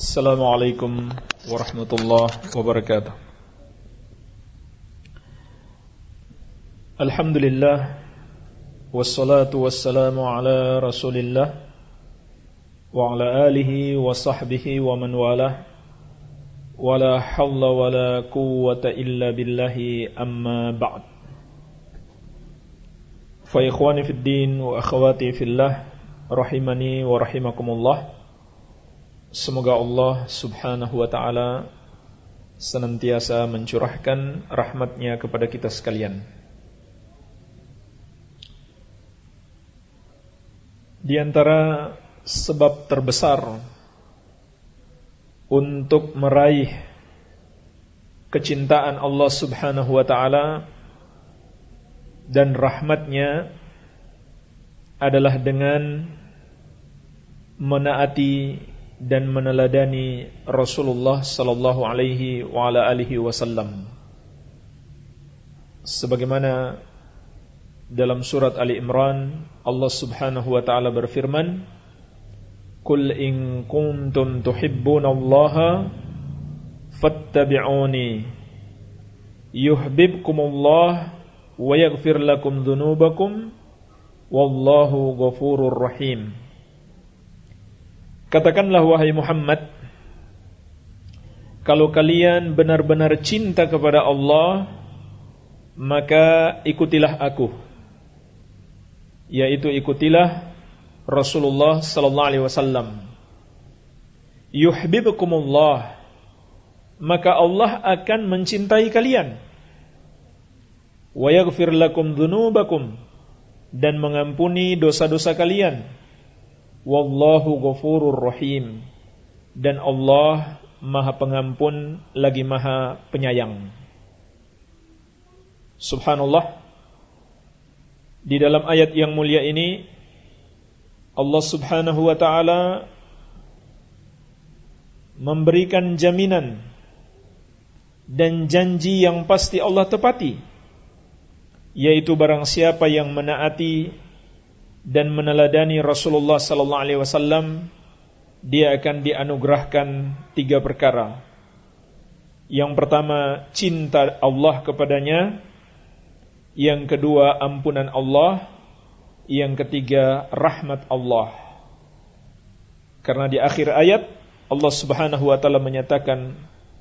السلام عليكم ورحمة الله وبركاته الحمد لله والصلاة والسلام على رسول الله وعلى آله وصحبه ومن والاه ولا حول ولا قوة إلا بالله أما بعد فإخواني في الدين وأخواتي في الله رحمني ورحمكم الله Semoga Allah subhanahu wa ta'ala Senantiasa mencurahkan rahmatnya kepada kita sekalian Di antara sebab terbesar Untuk meraih Kecintaan Allah subhanahu wa ta'ala Dan rahmatnya Adalah dengan Menaati dan meneladani Rasulullah sallallahu alaihi wa ala alihi wasallam sebagaimana dalam surat Ali Imran Allah Subhanahu wa taala berfirman Kul in kuntum tuhibbunallaha fattabi'uni yuhibbukumullah wa yaghfir lakum dhunubakum wallahu ghafurur rahim Katakanlah wahai Muhammad, kalau kalian benar-benar cinta kepada Allah, maka ikutilah aku. Yaitu ikutilah Rasulullah sallallahu alaihi wasallam. Yuhibbukumullah. Maka Allah akan mencintai kalian. Wa yaghfir lakum dhunubakum dan mengampuni dosa-dosa kalian Wallahu ghafurur rahim. Dan Allah Maha Pengampun lagi Maha Penyayang. Subhanallah. Di dalam ayat yang mulia ini Allah Subhanahu wa taala memberikan jaminan dan janji yang pasti Allah tepati yaitu barang siapa yang menaati dan meneladani Rasulullah sallallahu alaihi wasallam dia akan dianugerahkan tiga perkara. Yang pertama, cinta Allah kepadanya. Yang kedua, ampunan Allah. Yang ketiga, rahmat Allah. Karena di akhir ayat, Allah subhanahu wa ta'ala menyatakan,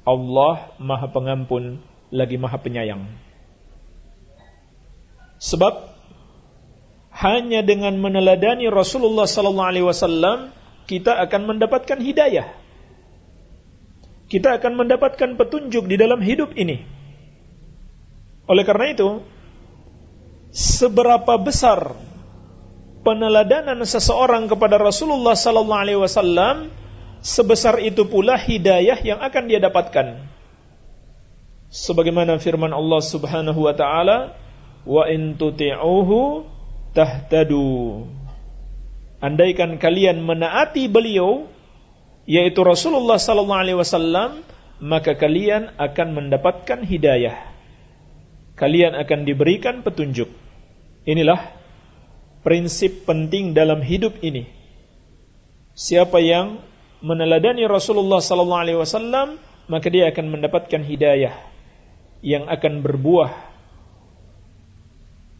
Allah maha pengampun, lagi maha penyayang. Sebab hanya dengan meneladani Rasulullah sallallahu alaihi wasallam kita akan mendapatkan hidayah. Kita akan mendapatkan petunjuk di dalam hidup ini. Oleh karena itu, seberapa besar peneladanan seseorang kepada Rasulullah sallallahu alaihi wasallam, sebesar itu pula hidayah yang akan dia dapatkan. Sebagaimana firman Allah Subhanahu wa taala, "Wa in tuti'uhu tahtadu andaikan kalian menaati beliau yaitu Rasulullah sallallahu alaihi wasallam maka kalian akan mendapatkan hidayah kalian akan diberikan petunjuk inilah prinsip penting dalam hidup ini siapa yang meneladani Rasulullah sallallahu alaihi wasallam maka dia akan mendapatkan hidayah yang akan berbuah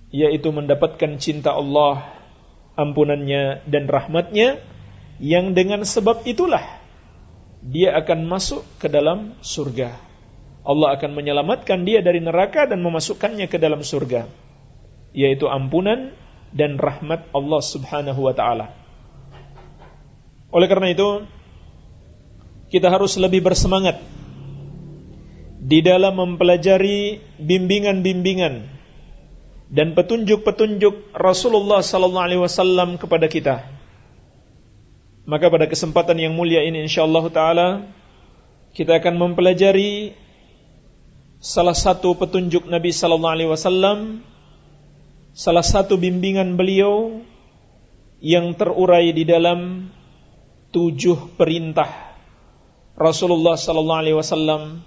yaitu mendapatkan cinta Allah, ampunannya dan rahmatnya, yang dengan sebab itulah dia akan masuk ke dalam surga. Allah akan menyelamatkan dia dari neraka dan memasukkannya ke dalam surga, yaitu ampunan dan rahmat Allah Subhanahu wa taala. Oleh karena itu, kita harus lebih bersemangat di dalam mempelajari bimbingan-bimbingan dan petunjuk-petunjuk Rasulullah sallallahu alaihi wasallam kepada kita. Maka pada kesempatan yang mulia ini insyaallah taala kita akan mempelajari salah satu petunjuk Nabi sallallahu alaihi wasallam, salah satu bimbingan beliau yang terurai di dalam tujuh perintah Rasulullah sallallahu alaihi wasallam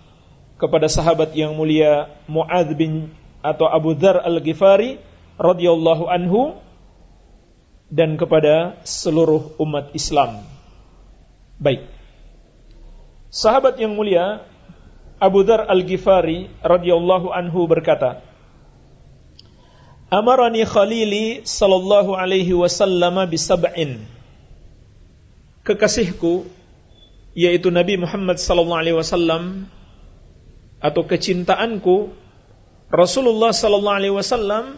kepada sahabat yang mulia Muadz bin atau Abu Dhar Al-Ghifari radhiyallahu anhu dan kepada seluruh umat Islam. Baik. Sahabat yang mulia Abu Dhar Al-Ghifari radhiyallahu anhu berkata, Amarani Khalili sallallahu alaihi wasallam bi sab'in. Kekasihku yaitu Nabi Muhammad sallallahu alaihi wasallam atau kecintaanku Rasulullah sallallahu alaihi wasallam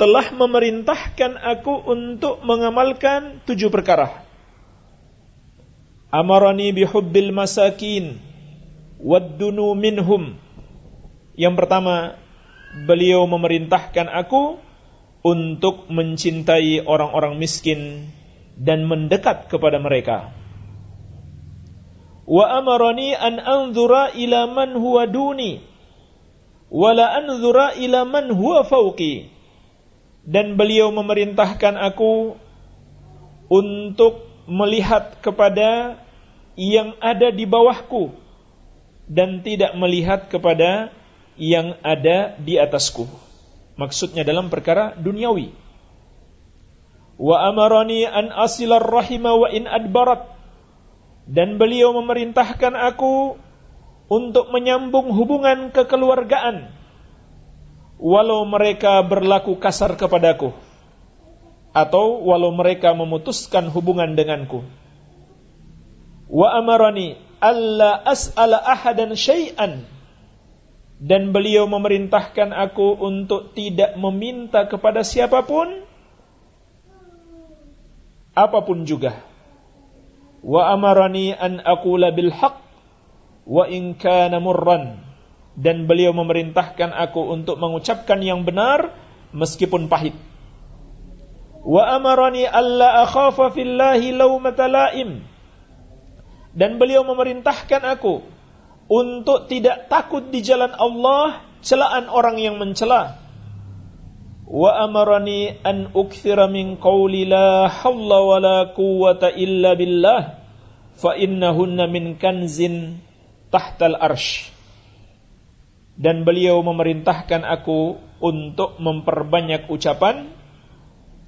telah memerintahkan aku untuk mengamalkan tujuh perkara. Amarani bihubbil masakin waddunu minhum. Yang pertama, beliau memerintahkan aku untuk mencintai orang-orang miskin dan mendekat kepada mereka. Wa amarani an anzura ila man huwa duni wala anzura ila man huwa fauqi dan beliau memerintahkan aku untuk melihat kepada yang ada di bawahku dan tidak melihat kepada yang ada di atasku maksudnya dalam perkara duniawi wa amarani an asilar rahima wa in adbarat dan beliau memerintahkan aku untuk menyambung hubungan kekeluargaan walau mereka berlaku kasar kepadaku atau walau mereka memutuskan hubungan denganku wa amarani alla as'ala ahadan syai'an dan beliau memerintahkan aku untuk tidak meminta kepada siapapun apapun juga wa amarani an aqula bil haqq wa in kana murran dan beliau memerintahkan aku untuk mengucapkan yang benar meskipun pahit wa amarani alla akhafa fillahi laumata laim dan beliau memerintahkan aku untuk tidak takut di jalan Allah celaan orang yang mencela wa amarani an ukthira min qawli la hawla wa la quwwata illa billah fa innahunna min kanzin tahtal arsh dan beliau memerintahkan aku untuk memperbanyak ucapan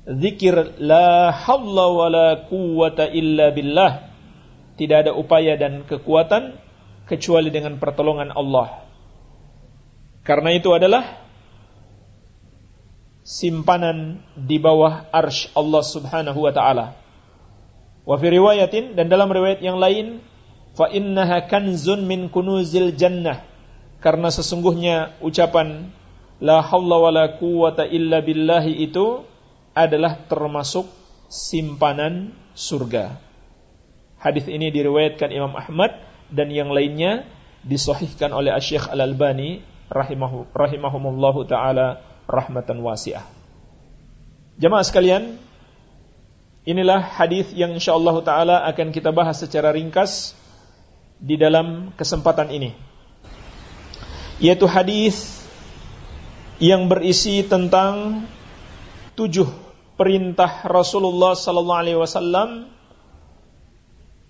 zikir la hawla wa la quwata illa billah tidak ada upaya dan kekuatan kecuali dengan pertolongan Allah karena itu adalah simpanan di bawah arsh Allah subhanahu wa ta'ala wa fi riwayatin dan dalam riwayat yang lain fa innaha kanzun min kunuzil jannah karena sesungguhnya ucapan la haula wala quwata illa billahi itu adalah termasuk simpanan surga. Hadis ini diriwayatkan Imam Ahmad dan yang lainnya disahihkan oleh Asy-Syaikh Al-Albani rahimahu rahimahumullahu taala rahmatan wasi'ah. Jamaah sekalian, inilah hadis yang insyaallah taala akan kita bahas secara ringkas di dalam kesempatan ini yaitu hadis yang berisi tentang tujuh perintah Rasulullah sallallahu alaihi wasallam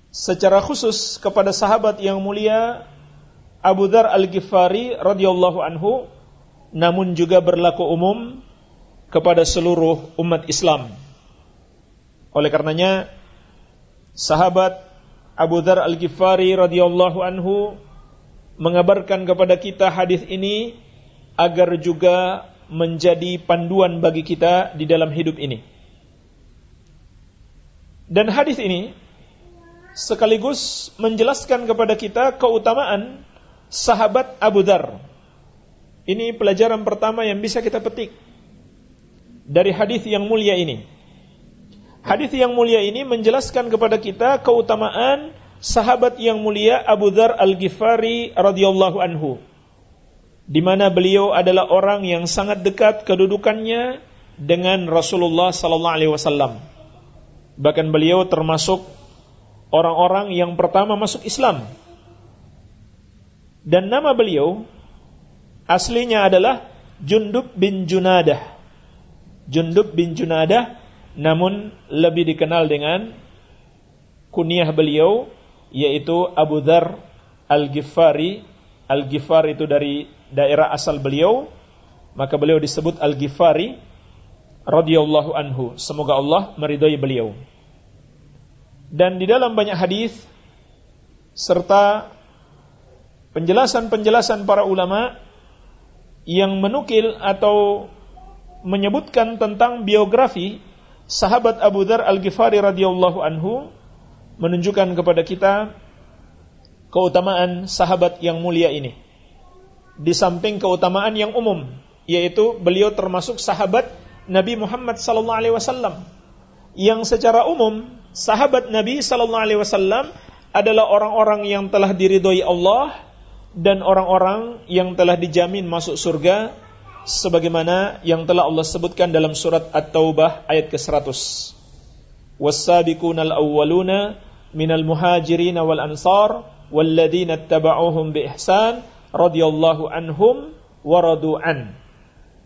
secara khusus kepada sahabat yang mulia Abu Dhar Al-Ghifari radhiyallahu anhu namun juga berlaku umum kepada seluruh umat Islam. Oleh karenanya sahabat Abu Dhar Al-Ghifari radhiyallahu anhu mengabarkan kepada kita hadis ini agar juga menjadi panduan bagi kita di dalam hidup ini. Dan hadis ini sekaligus menjelaskan kepada kita keutamaan sahabat Abu Dhar. Ini pelajaran pertama yang bisa kita petik dari hadis yang mulia ini. Hadis yang mulia ini menjelaskan kepada kita keutamaan sahabat yang mulia Abu Dhar Al-Ghifari radhiyallahu anhu. Di mana beliau adalah orang yang sangat dekat kedudukannya dengan Rasulullah sallallahu alaihi wasallam. Bahkan beliau termasuk orang-orang yang pertama masuk Islam. Dan nama beliau aslinya adalah Jundub bin Junadah. Jundub bin Junadah namun lebih dikenal dengan kuniah beliau yaitu Abu Dhar Al-Ghifari. al Ghifari itu dari daerah asal beliau, maka beliau disebut Al-Ghifari radhiyallahu anhu. Semoga Allah meridhai beliau. Dan di dalam banyak hadis serta penjelasan-penjelasan para ulama yang menukil atau menyebutkan tentang biografi sahabat Abu Dhar Al-Ghifari radhiyallahu anhu menunjukkan kepada kita keutamaan sahabat yang mulia ini. Di samping keutamaan yang umum, yaitu beliau termasuk sahabat Nabi Muhammad sallallahu alaihi wasallam yang secara umum sahabat Nabi sallallahu alaihi wasallam adalah orang-orang yang telah diridhoi Allah dan orang-orang yang telah dijamin masuk surga sebagaimana yang telah Allah sebutkan dalam surat At-Taubah ayat ke-100. Was-sabiqunal awwaluna minal muhajirin wal ansar walladzina ittaba'uuhum bi ihsan radhiyallahu anhum an.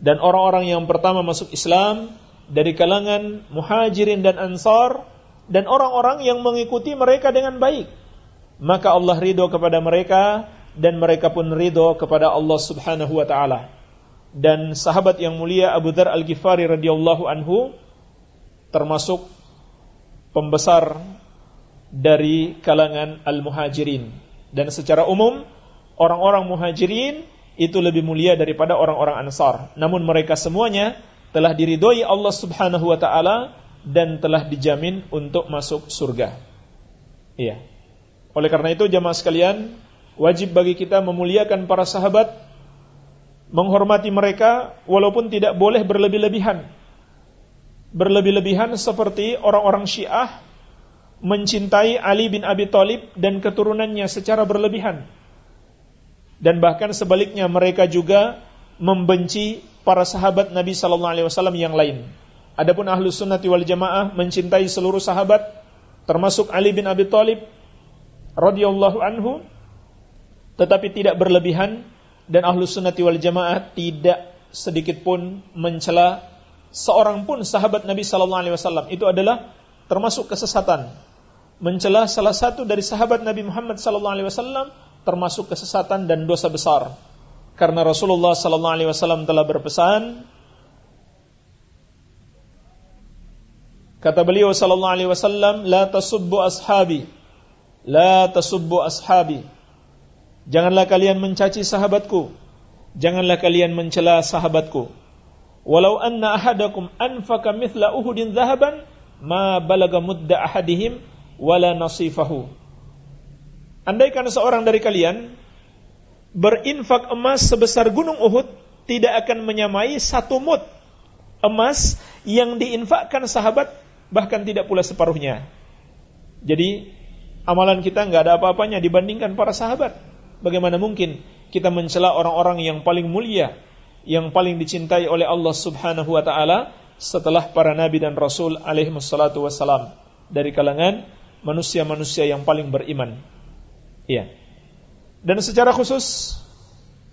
Dan orang-orang yang pertama masuk Islam dari kalangan muhajirin dan ansar dan orang-orang yang mengikuti mereka dengan baik. Maka Allah ridho kepada mereka dan mereka pun ridho kepada Allah Subhanahu wa taala dan sahabat yang mulia Abu Dhar Al-Ghifari radhiyallahu anhu termasuk pembesar dari kalangan al-muhajirin dan secara umum orang-orang muhajirin itu lebih mulia daripada orang-orang ansar namun mereka semuanya telah diridhoi Allah Subhanahu wa taala dan telah dijamin untuk masuk surga iya oleh karena itu jamaah sekalian wajib bagi kita memuliakan para sahabat menghormati mereka walaupun tidak boleh berlebih-lebihan. Berlebih-lebihan seperti orang-orang Syiah mencintai Ali bin Abi Thalib dan keturunannya secara berlebihan. Dan bahkan sebaliknya mereka juga membenci para sahabat Nabi sallallahu alaihi wasallam yang lain. Adapun ahlu sunnati wal jamaah mencintai seluruh sahabat termasuk Ali bin Abi Thalib radhiyallahu anhu tetapi tidak berlebihan dan ahlus sunnati wal jamaah tidak sedikit pun mencela seorang pun sahabat Nabi Sallallahu Alaihi Wasallam. Itu adalah termasuk kesesatan. Mencela salah satu dari sahabat Nabi Muhammad Sallallahu Alaihi Wasallam termasuk kesesatan dan dosa besar. Karena Rasulullah Sallallahu Alaihi Wasallam telah berpesan, kata beliau Sallallahu Alaihi Wasallam, la tasubbu ashabi, la tasubbu ashabi. Janganlah kalian mencaci sahabatku. Janganlah kalian mencela sahabatku. Walau anna ahadakum anfaka mithla Uhudin zahaban, ma balaga mudda ahadihim wala nasifahu. Andaikan seorang dari kalian berinfak emas sebesar gunung Uhud tidak akan menyamai satu mut emas yang diinfakkan sahabat bahkan tidak pula separuhnya. Jadi amalan kita nggak ada apa-apanya dibandingkan para sahabat. Bagaimana mungkin kita mencela orang-orang yang paling mulia, yang paling dicintai oleh Allah Subhanahu wa taala setelah para nabi dan rasul alaihi wassalatu wassalam dari kalangan manusia-manusia yang paling beriman. Iya. Dan secara khusus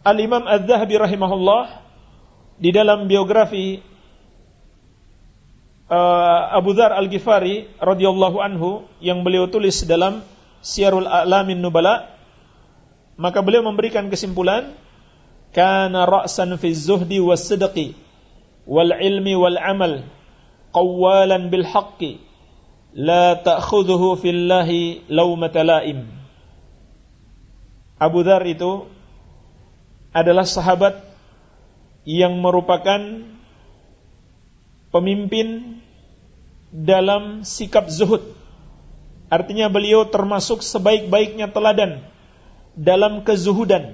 Al-Imam Adz-Dzahabi rahimahullah di dalam biografi uh, Abu Dzar Al-Ghifari radhiyallahu anhu yang beliau tulis dalam Syarul A'lamin Nubala maka beliau memberikan kesimpulan, kana ra'san fi zuhdi was sidqi wal ilmi wal amal qawwalan bil haqqi la ta'khudhuhu fillahi lawmata la'im. Abu Dhar itu adalah sahabat yang merupakan pemimpin dalam sikap zuhud. Artinya beliau termasuk sebaik-baiknya teladan dalam kezuhudan,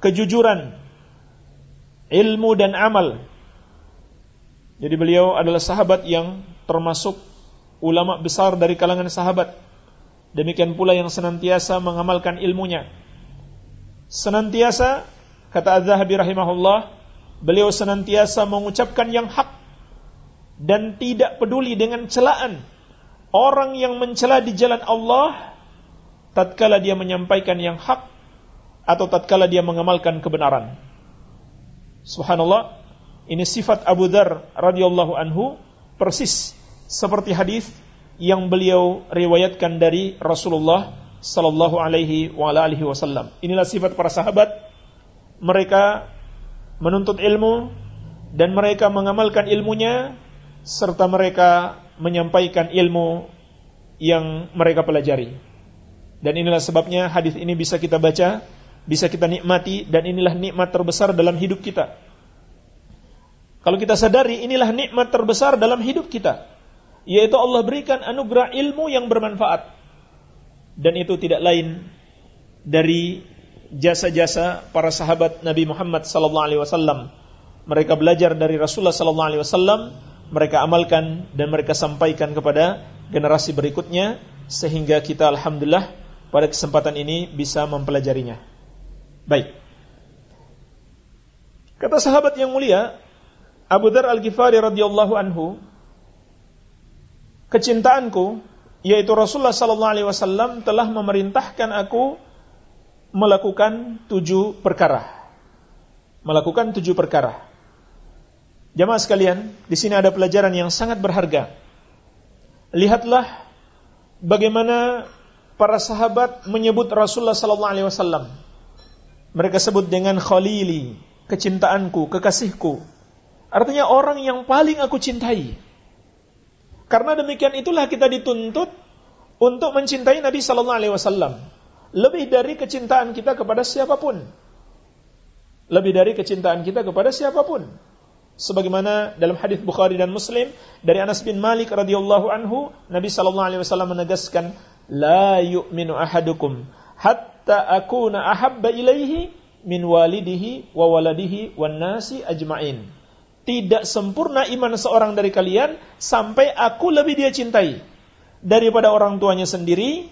kejujuran, ilmu dan amal. Jadi beliau adalah sahabat yang termasuk ulama besar dari kalangan sahabat. Demikian pula yang senantiasa mengamalkan ilmunya. Senantiasa, kata Az-Zahabi rahimahullah, beliau senantiasa mengucapkan yang hak dan tidak peduli dengan celaan. Orang yang mencela di jalan Allah tatkala dia menyampaikan yang hak atau tatkala dia mengamalkan kebenaran. Subhanallah, ini sifat Abu Dhar radhiyallahu anhu persis seperti hadis yang beliau riwayatkan dari Rasulullah sallallahu alaihi wa alihi wasallam. Inilah sifat para sahabat. Mereka menuntut ilmu dan mereka mengamalkan ilmunya serta mereka menyampaikan ilmu yang mereka pelajari. Dan inilah sebabnya hadis ini bisa kita baca, bisa kita nikmati dan inilah nikmat terbesar dalam hidup kita. Kalau kita sadari inilah nikmat terbesar dalam hidup kita, yaitu Allah berikan anugerah ilmu yang bermanfaat. Dan itu tidak lain dari jasa-jasa para sahabat Nabi Muhammad SAW. Mereka belajar dari Rasulullah SAW, mereka amalkan dan mereka sampaikan kepada generasi berikutnya sehingga kita alhamdulillah pada kesempatan ini bisa mempelajarinya. Baik. Kata sahabat yang mulia Abu Dar Al-Ghifari radhiyallahu anhu, kecintaanku yaitu Rasulullah sallallahu alaihi wasallam telah memerintahkan aku melakukan tujuh perkara. Melakukan tujuh perkara. Jamaah sekalian, di sini ada pelajaran yang sangat berharga. Lihatlah bagaimana para sahabat menyebut Rasulullah sallallahu alaihi wasallam. Mereka sebut dengan khalili, kecintaanku, kekasihku. Artinya orang yang paling aku cintai. Karena demikian itulah kita dituntut untuk mencintai Nabi sallallahu alaihi wasallam. Lebih dari kecintaan kita kepada siapapun. Lebih dari kecintaan kita kepada siapapun. Sebagaimana dalam hadis Bukhari dan Muslim dari Anas bin Malik radhiyallahu anhu, Nabi sallallahu alaihi wasallam menegaskan la yu'minu ahadukum hatta akuna ahabba ilaihi min walidihi wa waladihi wan nasi ajmain. Tidak sempurna iman seorang dari kalian sampai aku lebih dia cintai daripada orang tuanya sendiri,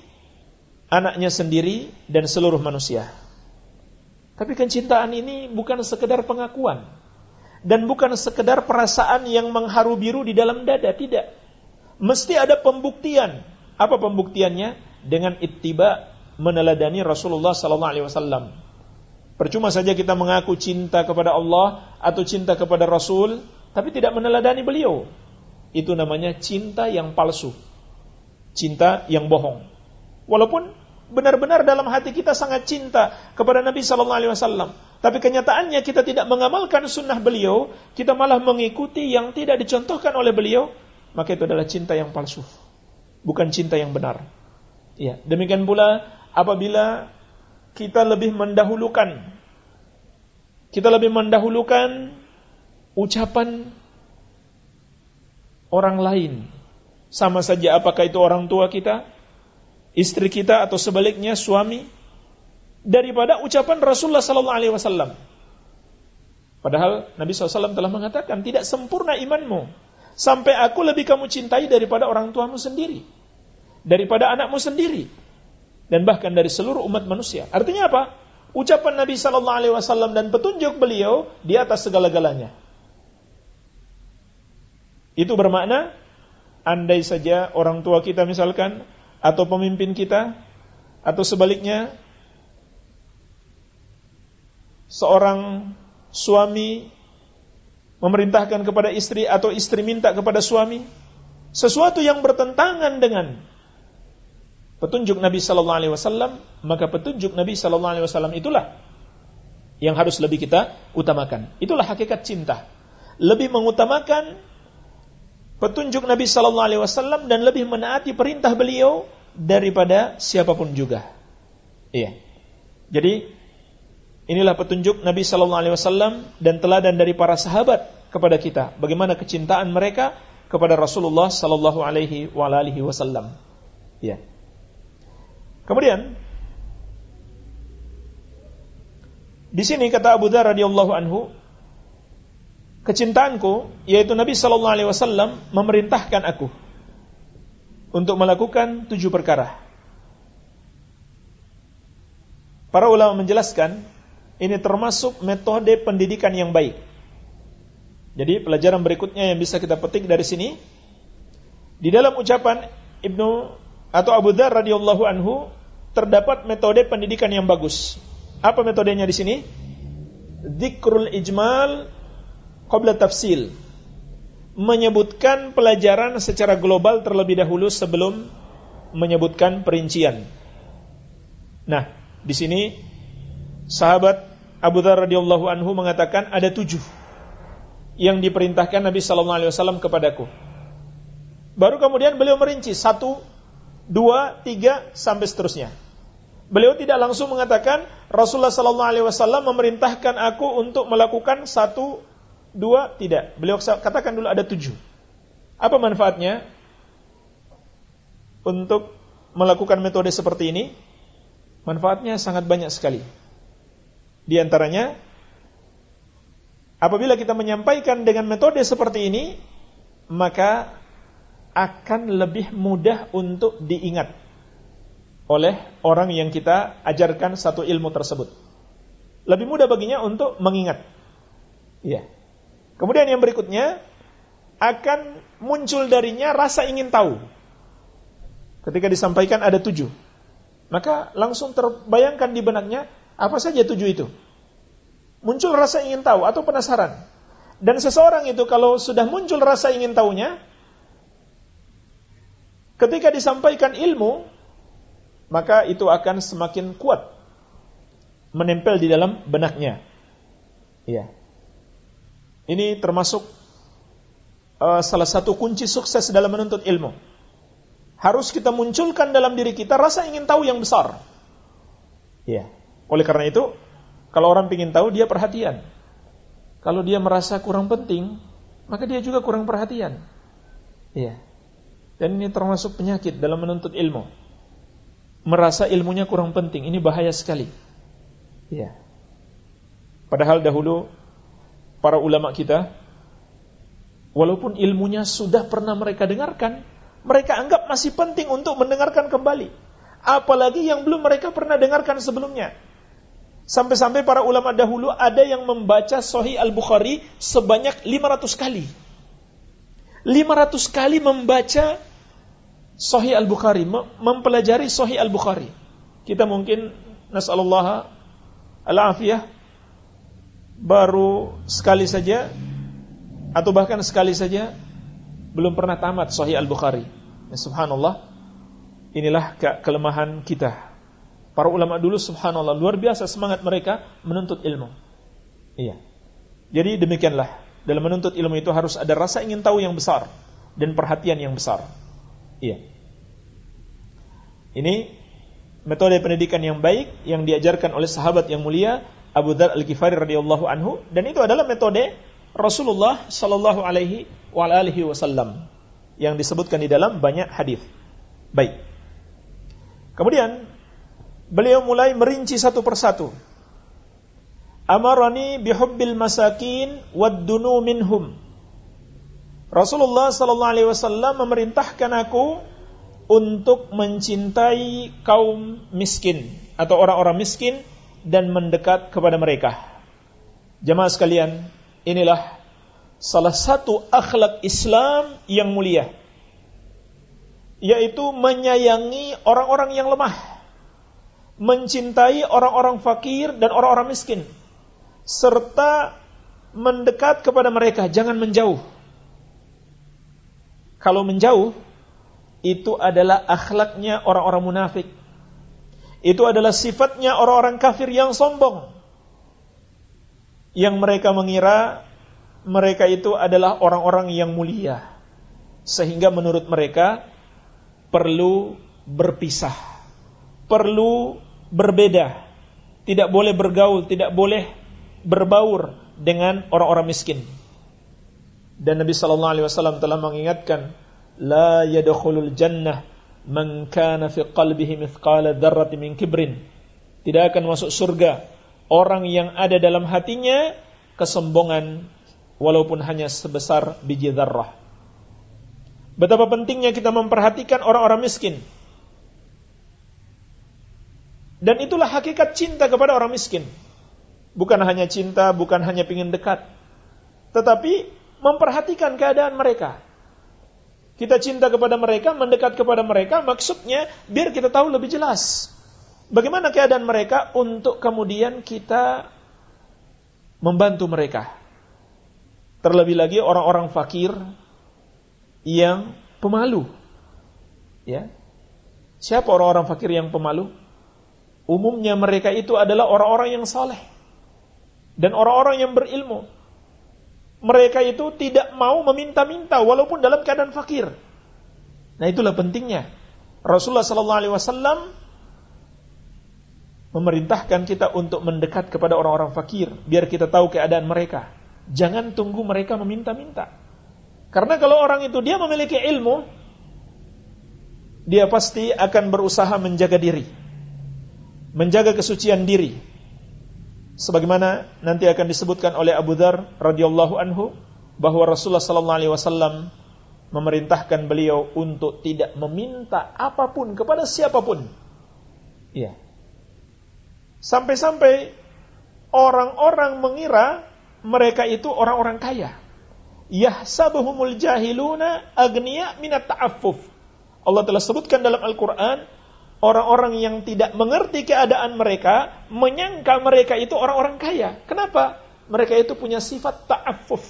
anaknya sendiri dan seluruh manusia. Tapi kecintaan ini bukan sekedar pengakuan dan bukan sekedar perasaan yang mengharu biru di dalam dada, tidak. Mesti ada pembuktian apa pembuktiannya? Dengan ittiba meneladani Rasulullah sallallahu alaihi wasallam. Percuma saja kita mengaku cinta kepada Allah atau cinta kepada Rasul tapi tidak meneladani beliau. Itu namanya cinta yang palsu. Cinta yang bohong. Walaupun benar-benar dalam hati kita sangat cinta kepada Nabi sallallahu alaihi wasallam, tapi kenyataannya kita tidak mengamalkan sunnah beliau, kita malah mengikuti yang tidak dicontohkan oleh beliau, maka itu adalah cinta yang palsu bukan cinta yang benar. Ya, demikian pula apabila kita lebih mendahulukan kita lebih mendahulukan ucapan orang lain. Sama saja apakah itu orang tua kita, istri kita atau sebaliknya suami daripada ucapan Rasulullah sallallahu alaihi wasallam. Padahal Nabi SAW telah mengatakan tidak sempurna imanmu Sampai aku lebih kamu cintai daripada orang tuamu sendiri. Daripada anakmu sendiri. Dan bahkan dari seluruh umat manusia. Artinya apa? Ucapan Nabi Shallallahu Alaihi Wasallam dan petunjuk beliau di atas segala-galanya. Itu bermakna, andai saja orang tua kita misalkan, atau pemimpin kita, atau sebaliknya, seorang suami memerintahkan kepada istri atau istri minta kepada suami sesuatu yang bertentangan dengan petunjuk Nabi Shallallahu Alaihi Wasallam maka petunjuk Nabi Shallallahu Alaihi Wasallam itulah yang harus lebih kita utamakan itulah hakikat cinta lebih mengutamakan petunjuk Nabi Shallallahu Alaihi Wasallam dan lebih menaati perintah beliau daripada siapapun juga iya jadi Inilah petunjuk Nabi Shallallahu Alaihi Wasallam dan teladan dari para sahabat kepada kita. Bagaimana kecintaan mereka kepada Rasulullah Shallallahu Alaihi Wasallam. Ya. Kemudian di sini kata Abu Dhar radhiyallahu anhu, kecintaanku yaitu Nabi Shallallahu Alaihi Wasallam memerintahkan aku untuk melakukan tujuh perkara. Para ulama menjelaskan ini termasuk metode pendidikan yang baik. Jadi pelajaran berikutnya yang bisa kita petik dari sini di dalam ucapan Ibnu atau Abu Dzar radhiyallahu anhu terdapat metode pendidikan yang bagus. Apa metodenya di sini? Dzikrul ijmal qabla tafsil. Menyebutkan pelajaran secara global terlebih dahulu sebelum menyebutkan perincian. Nah, di sini sahabat Abu Dhar radhiyallahu anhu mengatakan ada tujuh yang diperintahkan Nabi Shallallahu Alaihi Wasallam kepadaku. Baru kemudian beliau merinci satu, dua, tiga sampai seterusnya. Beliau tidak langsung mengatakan Rasulullah Shallallahu Alaihi Wasallam memerintahkan aku untuk melakukan satu, dua, tidak. Beliau katakan dulu ada tujuh. Apa manfaatnya untuk melakukan metode seperti ini? Manfaatnya sangat banyak sekali. Di antaranya, apabila kita menyampaikan dengan metode seperti ini, maka akan lebih mudah untuk diingat oleh orang yang kita ajarkan satu ilmu tersebut. Lebih mudah baginya untuk mengingat. Iya. Kemudian yang berikutnya akan muncul darinya rasa ingin tahu. Ketika disampaikan ada tujuh. Maka langsung terbayangkan di benaknya apa saja tujuh itu? Muncul rasa ingin tahu atau penasaran. Dan seseorang itu kalau sudah muncul rasa ingin tahunya, ketika disampaikan ilmu, maka itu akan semakin kuat menempel di dalam benaknya. Iya. Ini termasuk uh, salah satu kunci sukses dalam menuntut ilmu. Harus kita munculkan dalam diri kita rasa ingin tahu yang besar. Iya. Oleh karena itu, kalau orang ingin tahu, dia perhatian. Kalau dia merasa kurang penting, maka dia juga kurang perhatian. Iya. Dan ini termasuk penyakit dalam menuntut ilmu. Merasa ilmunya kurang penting, ini bahaya sekali. Iya. Padahal dahulu para ulama kita walaupun ilmunya sudah pernah mereka dengarkan, mereka anggap masih penting untuk mendengarkan kembali. Apalagi yang belum mereka pernah dengarkan sebelumnya. Sampai-sampai para ulama dahulu ada yang membaca Sahih Al-Bukhari sebanyak 500 kali. 500 kali membaca Sahih Al-Bukhari, mempelajari Sahih Al-Bukhari. Kita mungkin nasallallahu al-afiyah baru sekali saja atau bahkan sekali saja belum pernah tamat Sahih Al-Bukhari. Ya, subhanallah, inilah kelemahan kita. Para ulama dulu subhanallah luar biasa semangat mereka menuntut ilmu. Iya. Jadi demikianlah dalam menuntut ilmu itu harus ada rasa ingin tahu yang besar dan perhatian yang besar. Iya. Ini metode pendidikan yang baik yang diajarkan oleh sahabat yang mulia Abu Dzar Al-Ghifari radhiyallahu anhu dan itu adalah metode Rasulullah shallallahu alaihi wa alihi wasallam yang disebutkan di dalam banyak hadis. Baik. Kemudian beliau mulai merinci satu persatu. Amarani bihubbil masakin waddunu minhum. Rasulullah sallallahu alaihi wasallam memerintahkan aku untuk mencintai kaum miskin atau orang-orang miskin dan mendekat kepada mereka. Jemaah sekalian, inilah salah satu akhlak Islam yang mulia yaitu menyayangi orang-orang yang lemah mencintai orang-orang fakir dan orang-orang miskin serta mendekat kepada mereka, jangan menjauh. Kalau menjauh itu adalah akhlaknya orang-orang munafik. Itu adalah sifatnya orang-orang kafir yang sombong. Yang mereka mengira mereka itu adalah orang-orang yang mulia. Sehingga menurut mereka perlu berpisah. Perlu berbeda, tidak boleh bergaul, tidak boleh berbaur dengan orang-orang miskin. Dan Nabi sallallahu alaihi wasallam telah mengingatkan, لا يدخل الجنة من كان في قلبه مثقال ذرة من kibrin. Tidak akan masuk surga orang yang ada dalam hatinya kesombongan walaupun hanya sebesar biji darah. Betapa pentingnya kita memperhatikan orang-orang miskin dan itulah hakikat cinta kepada orang miskin. Bukan hanya cinta, bukan hanya pingin dekat. Tetapi memperhatikan keadaan mereka. Kita cinta kepada mereka, mendekat kepada mereka, maksudnya biar kita tahu lebih jelas. Bagaimana keadaan mereka untuk kemudian kita membantu mereka. Terlebih lagi orang-orang fakir yang pemalu. Ya. Siapa orang-orang fakir yang pemalu? Umumnya mereka itu adalah orang-orang yang saleh dan orang-orang yang berilmu. Mereka itu tidak mau meminta-minta walaupun dalam keadaan fakir. Nah itulah pentingnya. Rasulullah SAW memerintahkan kita untuk mendekat kepada orang-orang fakir, biar kita tahu keadaan mereka. Jangan tunggu mereka meminta-minta. Karena kalau orang itu dia memiliki ilmu, dia pasti akan berusaha menjaga diri menjaga kesucian diri sebagaimana nanti akan disebutkan oleh Abu Dhar radhiyallahu anhu bahwa Rasulullah sallallahu alaihi wasallam memerintahkan beliau untuk tidak meminta apapun kepada siapapun. Iya. Sampai-sampai orang-orang mengira mereka itu orang-orang kaya. Yahsabuhumul jahiluna agniya minat ta'affuf. Allah telah sebutkan dalam Al-Quran, orang-orang yang tidak mengerti keadaan mereka menyangka mereka itu orang-orang kaya. Kenapa? Mereka itu punya sifat ta'afuf,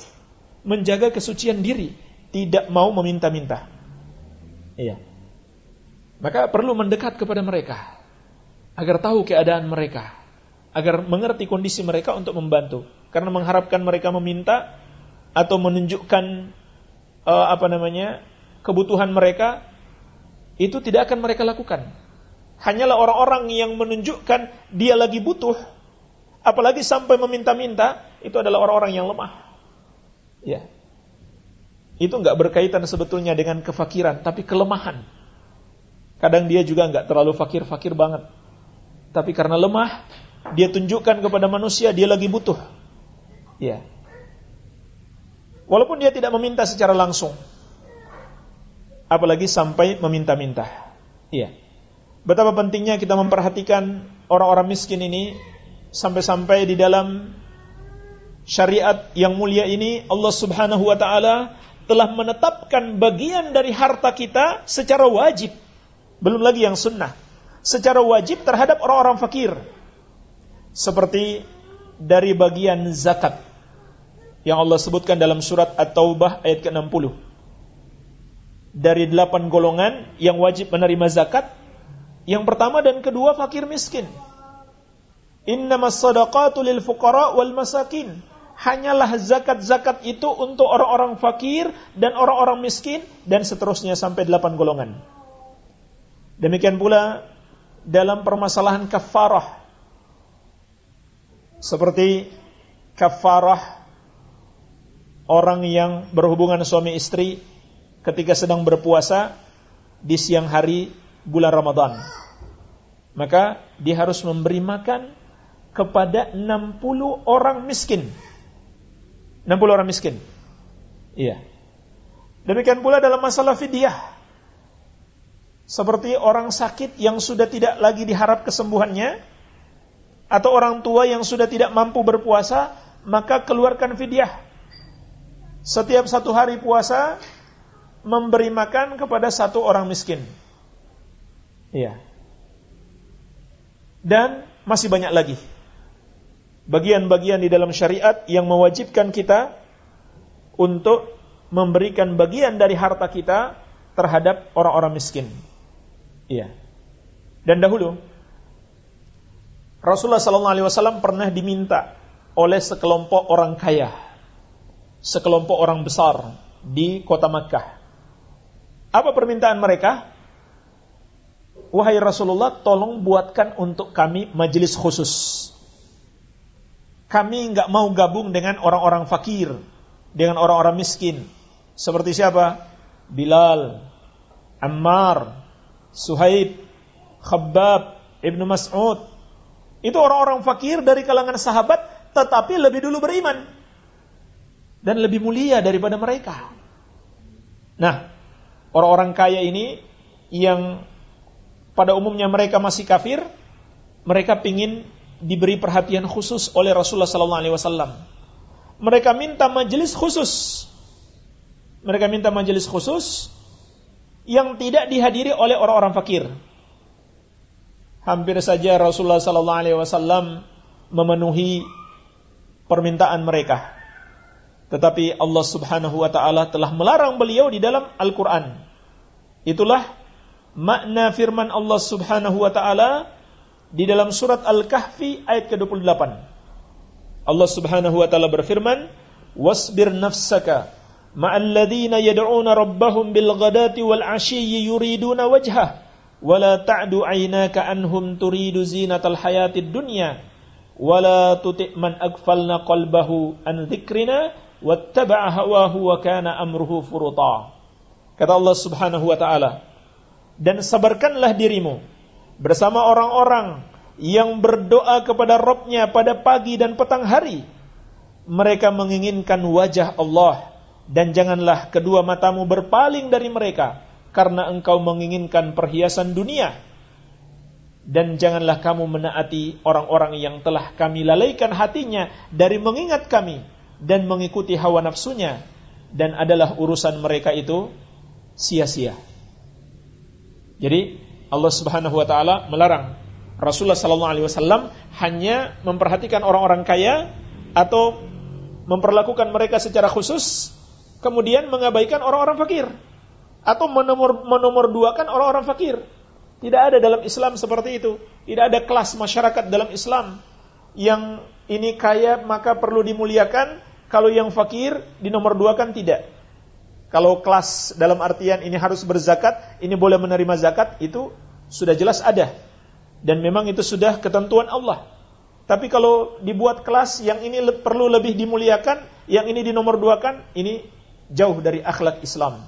menjaga kesucian diri, tidak mau meminta-minta. Iya. Maka perlu mendekat kepada mereka agar tahu keadaan mereka, agar mengerti kondisi mereka untuk membantu. Karena mengharapkan mereka meminta atau menunjukkan uh, apa namanya kebutuhan mereka itu tidak akan mereka lakukan hanyalah orang-orang yang menunjukkan dia lagi butuh, apalagi sampai meminta-minta, itu adalah orang-orang yang lemah. Ya. Itu nggak berkaitan sebetulnya dengan kefakiran, tapi kelemahan. Kadang dia juga nggak terlalu fakir-fakir banget. Tapi karena lemah, dia tunjukkan kepada manusia dia lagi butuh. Ya. Walaupun dia tidak meminta secara langsung. Apalagi sampai meminta-minta. Iya. Betapa pentingnya kita memperhatikan orang-orang miskin ini sampai-sampai di dalam syariat yang mulia ini Allah Subhanahu wa taala telah menetapkan bagian dari harta kita secara wajib. Belum lagi yang sunnah. Secara wajib terhadap orang-orang fakir. Seperti dari bagian zakat yang Allah sebutkan dalam surat At-Taubah ayat ke-60. Dari delapan golongan yang wajib menerima zakat, yang pertama dan kedua fakir miskin. Innamas sadaqatu lil fuqara wal masakin. Hanyalah zakat-zakat itu untuk orang-orang fakir dan orang-orang miskin dan seterusnya sampai delapan golongan. Demikian pula dalam permasalahan kafarah. Seperti kafarah orang yang berhubungan suami istri ketika sedang berpuasa di siang hari bulan Ramadan. Maka dia harus memberi makan kepada 60 orang miskin. 60 orang miskin. Iya. Demikian pula dalam masalah fidyah. Seperti orang sakit yang sudah tidak lagi diharap kesembuhannya, atau orang tua yang sudah tidak mampu berpuasa, maka keluarkan fidyah. Setiap satu hari puasa, memberi makan kepada satu orang miskin. Iya. Dan masih banyak lagi bagian-bagian di dalam syariat yang mewajibkan kita untuk memberikan bagian dari harta kita terhadap orang-orang miskin. Iya. Dan dahulu Rasulullah sallallahu alaihi wasallam pernah diminta oleh sekelompok orang kaya, sekelompok orang besar di kota Makkah. Apa permintaan mereka? wahai Rasulullah, tolong buatkan untuk kami majelis khusus. Kami nggak mau gabung dengan orang-orang fakir, dengan orang-orang miskin. Seperti siapa? Bilal, Ammar, Suhaib, Khabbab, Ibnu Mas'ud. Itu orang-orang fakir dari kalangan sahabat, tetapi lebih dulu beriman. Dan lebih mulia daripada mereka. Nah, orang-orang kaya ini yang pada umumnya mereka masih kafir, mereka ingin diberi perhatian khusus oleh Rasulullah sallallahu alaihi wasallam. Mereka minta majelis khusus. Mereka minta majelis khusus yang tidak dihadiri oleh orang-orang fakir. Hampir saja Rasulullah sallallahu alaihi wasallam memenuhi permintaan mereka. Tetapi Allah Subhanahu wa taala telah melarang beliau di dalam Al-Qur'an. Itulah makna firman Allah Subhanahu wa taala di dalam surat Al-Kahfi ayat ke-28. Allah Subhanahu wa taala berfirman, "Wasbir nafsaka ma'al yad'una rabbahum bil wal 'ashiyyi yuriduna wajhah wa ta'du 'ainaka anhum turidu zinatal hayatid dunya wa tuti' man aghfalna qalbahu an dzikrina wattaba'a hawahu wa kana amruhu furuta." Kata Allah Subhanahu wa taala, dan sabarkanlah dirimu bersama orang-orang yang berdoa kepada Robnya pada pagi dan petang hari. Mereka menginginkan wajah Allah dan janganlah kedua matamu berpaling dari mereka karena engkau menginginkan perhiasan dunia. Dan janganlah kamu menaati orang-orang yang telah kami lalaikan hatinya dari mengingat kami dan mengikuti hawa nafsunya. Dan adalah urusan mereka itu sia-sia. Jadi Allah Subhanahu wa taala melarang Rasulullah sallallahu alaihi wasallam hanya memperhatikan orang-orang kaya atau memperlakukan mereka secara khusus kemudian mengabaikan orang-orang fakir atau menomor menomor duakan orang-orang fakir. Tidak ada dalam Islam seperti itu. Tidak ada kelas masyarakat dalam Islam yang ini kaya maka perlu dimuliakan, kalau yang fakir di nomor dua kan tidak. Kalau kelas dalam artian ini harus berzakat, ini boleh menerima zakat, itu sudah jelas ada. Dan memang itu sudah ketentuan Allah. Tapi kalau dibuat kelas yang ini le perlu lebih dimuliakan, yang ini dinomorduakan, ini jauh dari akhlak Islam.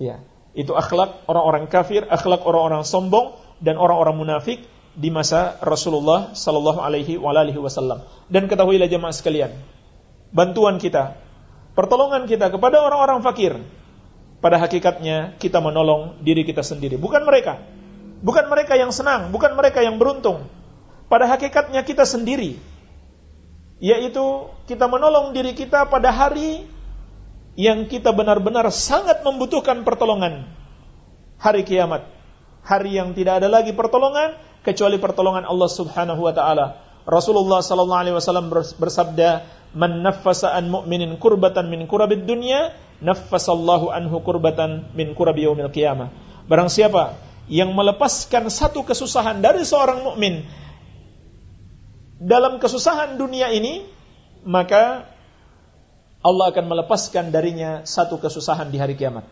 Ya, itu akhlak orang-orang kafir, akhlak orang-orang sombong dan orang-orang munafik di masa Rasulullah sallallahu alaihi wasallam. Dan ketahuilah jemaah sekalian, bantuan kita pertolongan kita kepada orang-orang fakir. Pada hakikatnya kita menolong diri kita sendiri, bukan mereka. Bukan mereka yang senang, bukan mereka yang beruntung. Pada hakikatnya kita sendiri. Yaitu kita menolong diri kita pada hari yang kita benar-benar sangat membutuhkan pertolongan. Hari kiamat. Hari yang tidak ada lagi pertolongan, kecuali pertolongan Allah subhanahu wa ta'ala Rasulullah sallallahu alaihi wasallam bersabda, "Man naffasa an mu'minin kurbatan min kurabid dunya, naffasallahu anhu kurbatan min kurabi yaumil qiyamah." Barang siapa yang melepaskan satu kesusahan dari seorang mukmin dalam kesusahan dunia ini, maka Allah akan melepaskan darinya satu kesusahan di hari kiamat.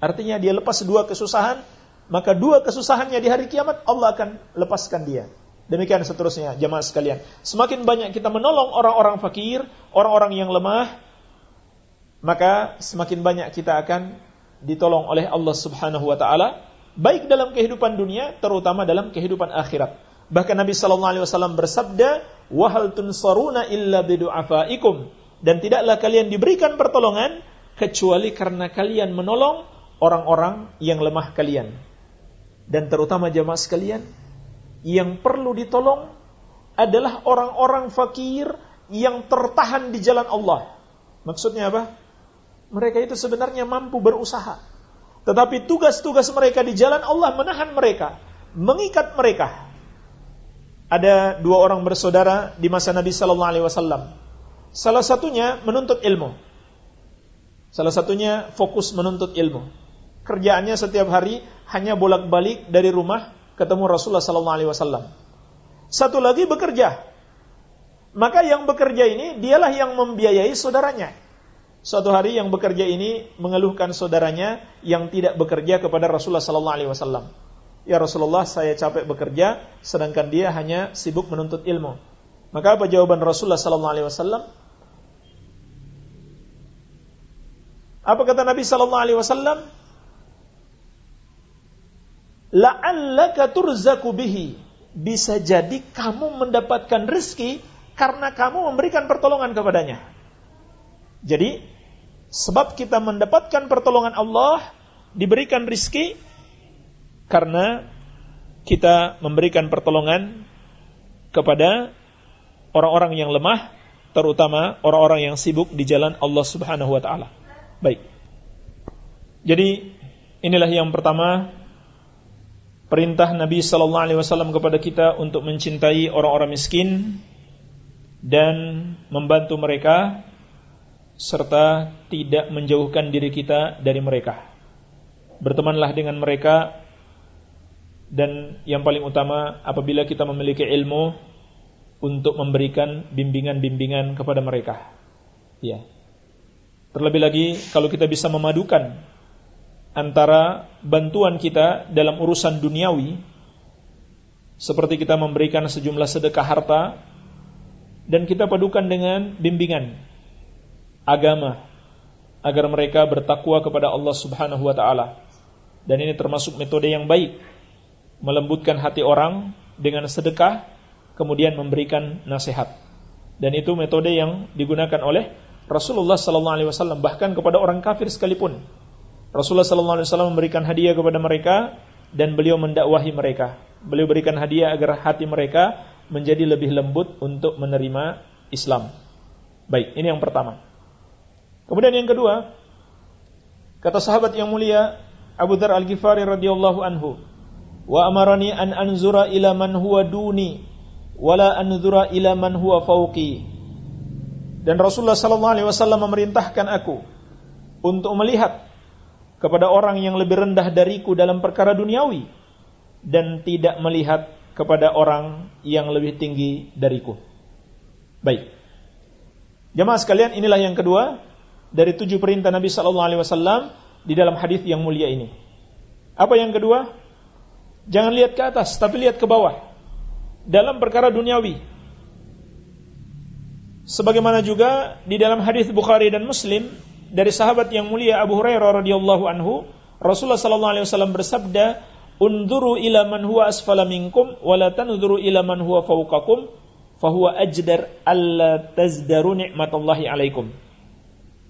Artinya dia lepas dua kesusahan, maka dua kesusahannya di hari kiamat Allah akan lepaskan dia. Demikian seterusnya, jamaah sekalian. Semakin banyak kita menolong orang-orang fakir, orang-orang yang lemah, maka semakin banyak kita akan ditolong oleh Allah Subhanahu wa taala baik dalam kehidupan dunia terutama dalam kehidupan akhirat. Bahkan Nabi sallallahu alaihi wasallam bersabda, "Wa hal tunsaruna illa bidu'afaikum." Dan tidaklah kalian diberikan pertolongan kecuali karena kalian menolong orang-orang yang lemah kalian. Dan terutama jamaah sekalian, yang perlu ditolong adalah orang-orang fakir yang tertahan di jalan Allah. Maksudnya apa? Mereka itu sebenarnya mampu berusaha. Tetapi tugas-tugas mereka di jalan Allah menahan mereka, mengikat mereka. Ada dua orang bersaudara di masa Nabi Sallallahu Alaihi Wasallam. Salah satunya menuntut ilmu. Salah satunya fokus menuntut ilmu. Kerjaannya setiap hari hanya bolak-balik dari rumah ketemu Rasulullah sallallahu alaihi wasallam. Satu lagi bekerja. Maka yang bekerja ini dialah yang membiayai saudaranya. Suatu hari yang bekerja ini mengeluhkan saudaranya yang tidak bekerja kepada Rasulullah sallallahu alaihi wasallam. Ya Rasulullah, saya capek bekerja sedangkan dia hanya sibuk menuntut ilmu. Maka apa jawaban Rasulullah sallallahu alaihi wasallam? Apa kata Nabi sallallahu alaihi wasallam? la'allaka turzaku bihi bisa jadi kamu mendapatkan rezeki karena kamu memberikan pertolongan kepadanya. Jadi, sebab kita mendapatkan pertolongan Allah, diberikan rezeki, karena kita memberikan pertolongan kepada orang-orang yang lemah, terutama orang-orang yang sibuk di jalan Allah Subhanahu wa Ta'ala. Baik, jadi inilah yang pertama perintah Nabi sallallahu alaihi wasallam kepada kita untuk mencintai orang-orang miskin dan membantu mereka serta tidak menjauhkan diri kita dari mereka. Bertemanlah dengan mereka dan yang paling utama apabila kita memiliki ilmu untuk memberikan bimbingan-bimbingan kepada mereka. Ya. Terlebih lagi kalau kita bisa memadukan antara bantuan kita dalam urusan duniawi seperti kita memberikan sejumlah sedekah harta dan kita padukan dengan bimbingan agama agar mereka bertakwa kepada Allah Subhanahu wa taala. Dan ini termasuk metode yang baik melembutkan hati orang dengan sedekah kemudian memberikan nasihat. Dan itu metode yang digunakan oleh Rasulullah sallallahu alaihi wasallam bahkan kepada orang kafir sekalipun Rasulullah SAW memberikan hadiah kepada mereka dan beliau mendakwahi mereka. Beliau berikan hadiah agar hati mereka menjadi lebih lembut untuk menerima Islam. Baik, ini yang pertama. Kemudian yang kedua, kata sahabat yang mulia Abu Dhar Al-Ghifari radhiyallahu anhu, "Wa amarani an anzura ila man huwa duni wala anzura ila man huwa fauki. Dan Rasulullah SAW memerintahkan aku untuk melihat kepada orang yang lebih rendah dariku dalam perkara duniawi dan tidak melihat kepada orang yang lebih tinggi dariku. Baik. Jemaah sekalian, inilah yang kedua dari tujuh perintah Nabi Sallallahu Alaihi Wasallam di dalam hadis yang mulia ini. Apa yang kedua? Jangan lihat ke atas, tapi lihat ke bawah. Dalam perkara duniawi. Sebagaimana juga di dalam hadis Bukhari dan Muslim dari sahabat yang mulia Abu Hurairah radhiyallahu anhu, Rasulullah sallallahu alaihi wasallam bersabda, "Unzuru ila man huwa asfala minkum wa la tanzuru ila man huwa fawqakum, fahuwa ajdar alla tazdaru ni'matallahi alaikum."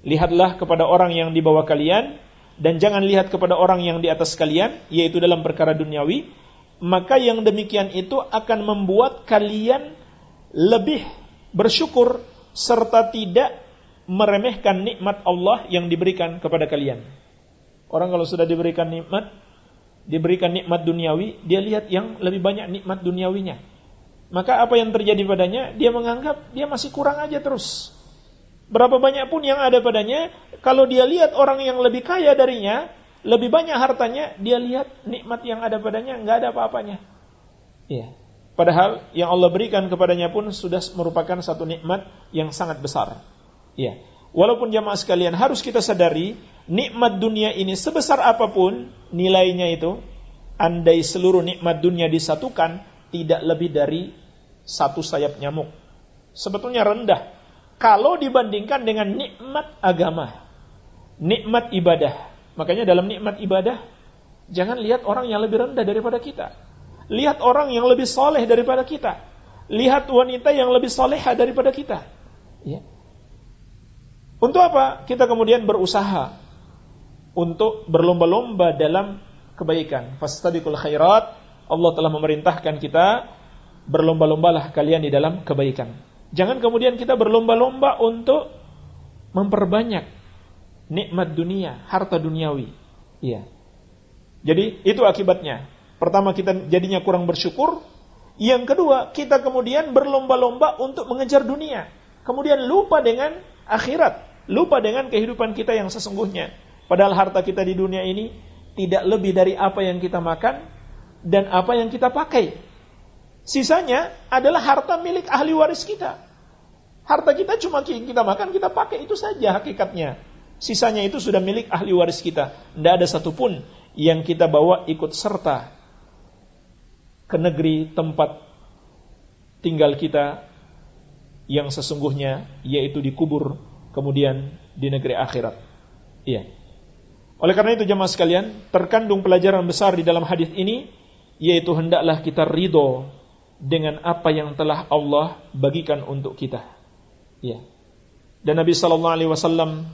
Lihatlah kepada orang yang di bawah kalian dan jangan lihat kepada orang yang di atas kalian, yaitu dalam perkara duniawi, maka yang demikian itu akan membuat kalian lebih bersyukur serta tidak meremehkan nikmat Allah yang diberikan kepada kalian. Orang kalau sudah diberikan nikmat, diberikan nikmat duniawi, dia lihat yang lebih banyak nikmat duniawinya. Maka apa yang terjadi padanya, dia menganggap dia masih kurang aja terus. Berapa banyak pun yang ada padanya, kalau dia lihat orang yang lebih kaya darinya, lebih banyak hartanya, dia lihat nikmat yang ada padanya nggak ada apa-apanya. Iya. Padahal yang Allah berikan kepadanya pun sudah merupakan satu nikmat yang sangat besar. Ya, Walaupun jamaah sekalian harus kita sadari nikmat dunia ini sebesar apapun nilainya itu andai seluruh nikmat dunia disatukan tidak lebih dari satu sayap nyamuk. Sebetulnya rendah kalau dibandingkan dengan nikmat agama, nikmat ibadah. Makanya dalam nikmat ibadah jangan lihat orang yang lebih rendah daripada kita. Lihat orang yang lebih soleh daripada kita. Lihat wanita yang lebih soleha daripada kita. Ya. Untuk apa? Kita kemudian berusaha untuk berlomba-lomba dalam kebaikan. Fastabiqul khairat, Allah telah memerintahkan kita berlomba-lombalah kalian di dalam kebaikan. Jangan kemudian kita berlomba-lomba untuk memperbanyak nikmat dunia, harta duniawi. Iya. Jadi itu akibatnya. Pertama kita jadinya kurang bersyukur, yang kedua, kita kemudian berlomba-lomba untuk mengejar dunia, kemudian lupa dengan akhirat lupa dengan kehidupan kita yang sesungguhnya. Padahal harta kita di dunia ini tidak lebih dari apa yang kita makan dan apa yang kita pakai. Sisanya adalah harta milik ahli waris kita. Harta kita cuma kita makan, kita pakai, itu saja hakikatnya. Sisanya itu sudah milik ahli waris kita. Tidak ada satupun yang kita bawa ikut serta ke negeri tempat tinggal kita yang sesungguhnya, yaitu di kubur kemudian di negeri akhirat. Iya. Oleh karena itu jemaah sekalian, terkandung pelajaran besar di dalam hadis ini yaitu hendaklah kita ridho dengan apa yang telah Allah bagikan untuk kita. Iya. Dan Nabi sallallahu alaihi wasallam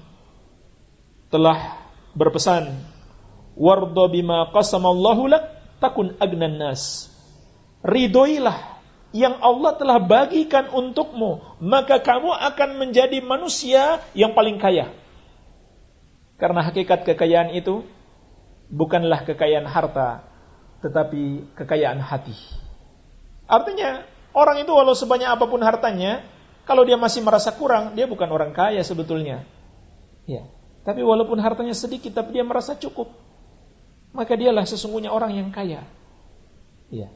telah berpesan, "Wardo bima qasamallahu lak takun agnan nas." Ridhoilah yang Allah telah bagikan untukmu, maka kamu akan menjadi manusia yang paling kaya. Karena hakikat kekayaan itu bukanlah kekayaan harta, tetapi kekayaan hati. Artinya, orang itu walau sebanyak apapun hartanya, kalau dia masih merasa kurang, dia bukan orang kaya sebetulnya. Ya. Tapi walaupun hartanya sedikit, tapi dia merasa cukup. Maka dialah sesungguhnya orang yang kaya. Ya.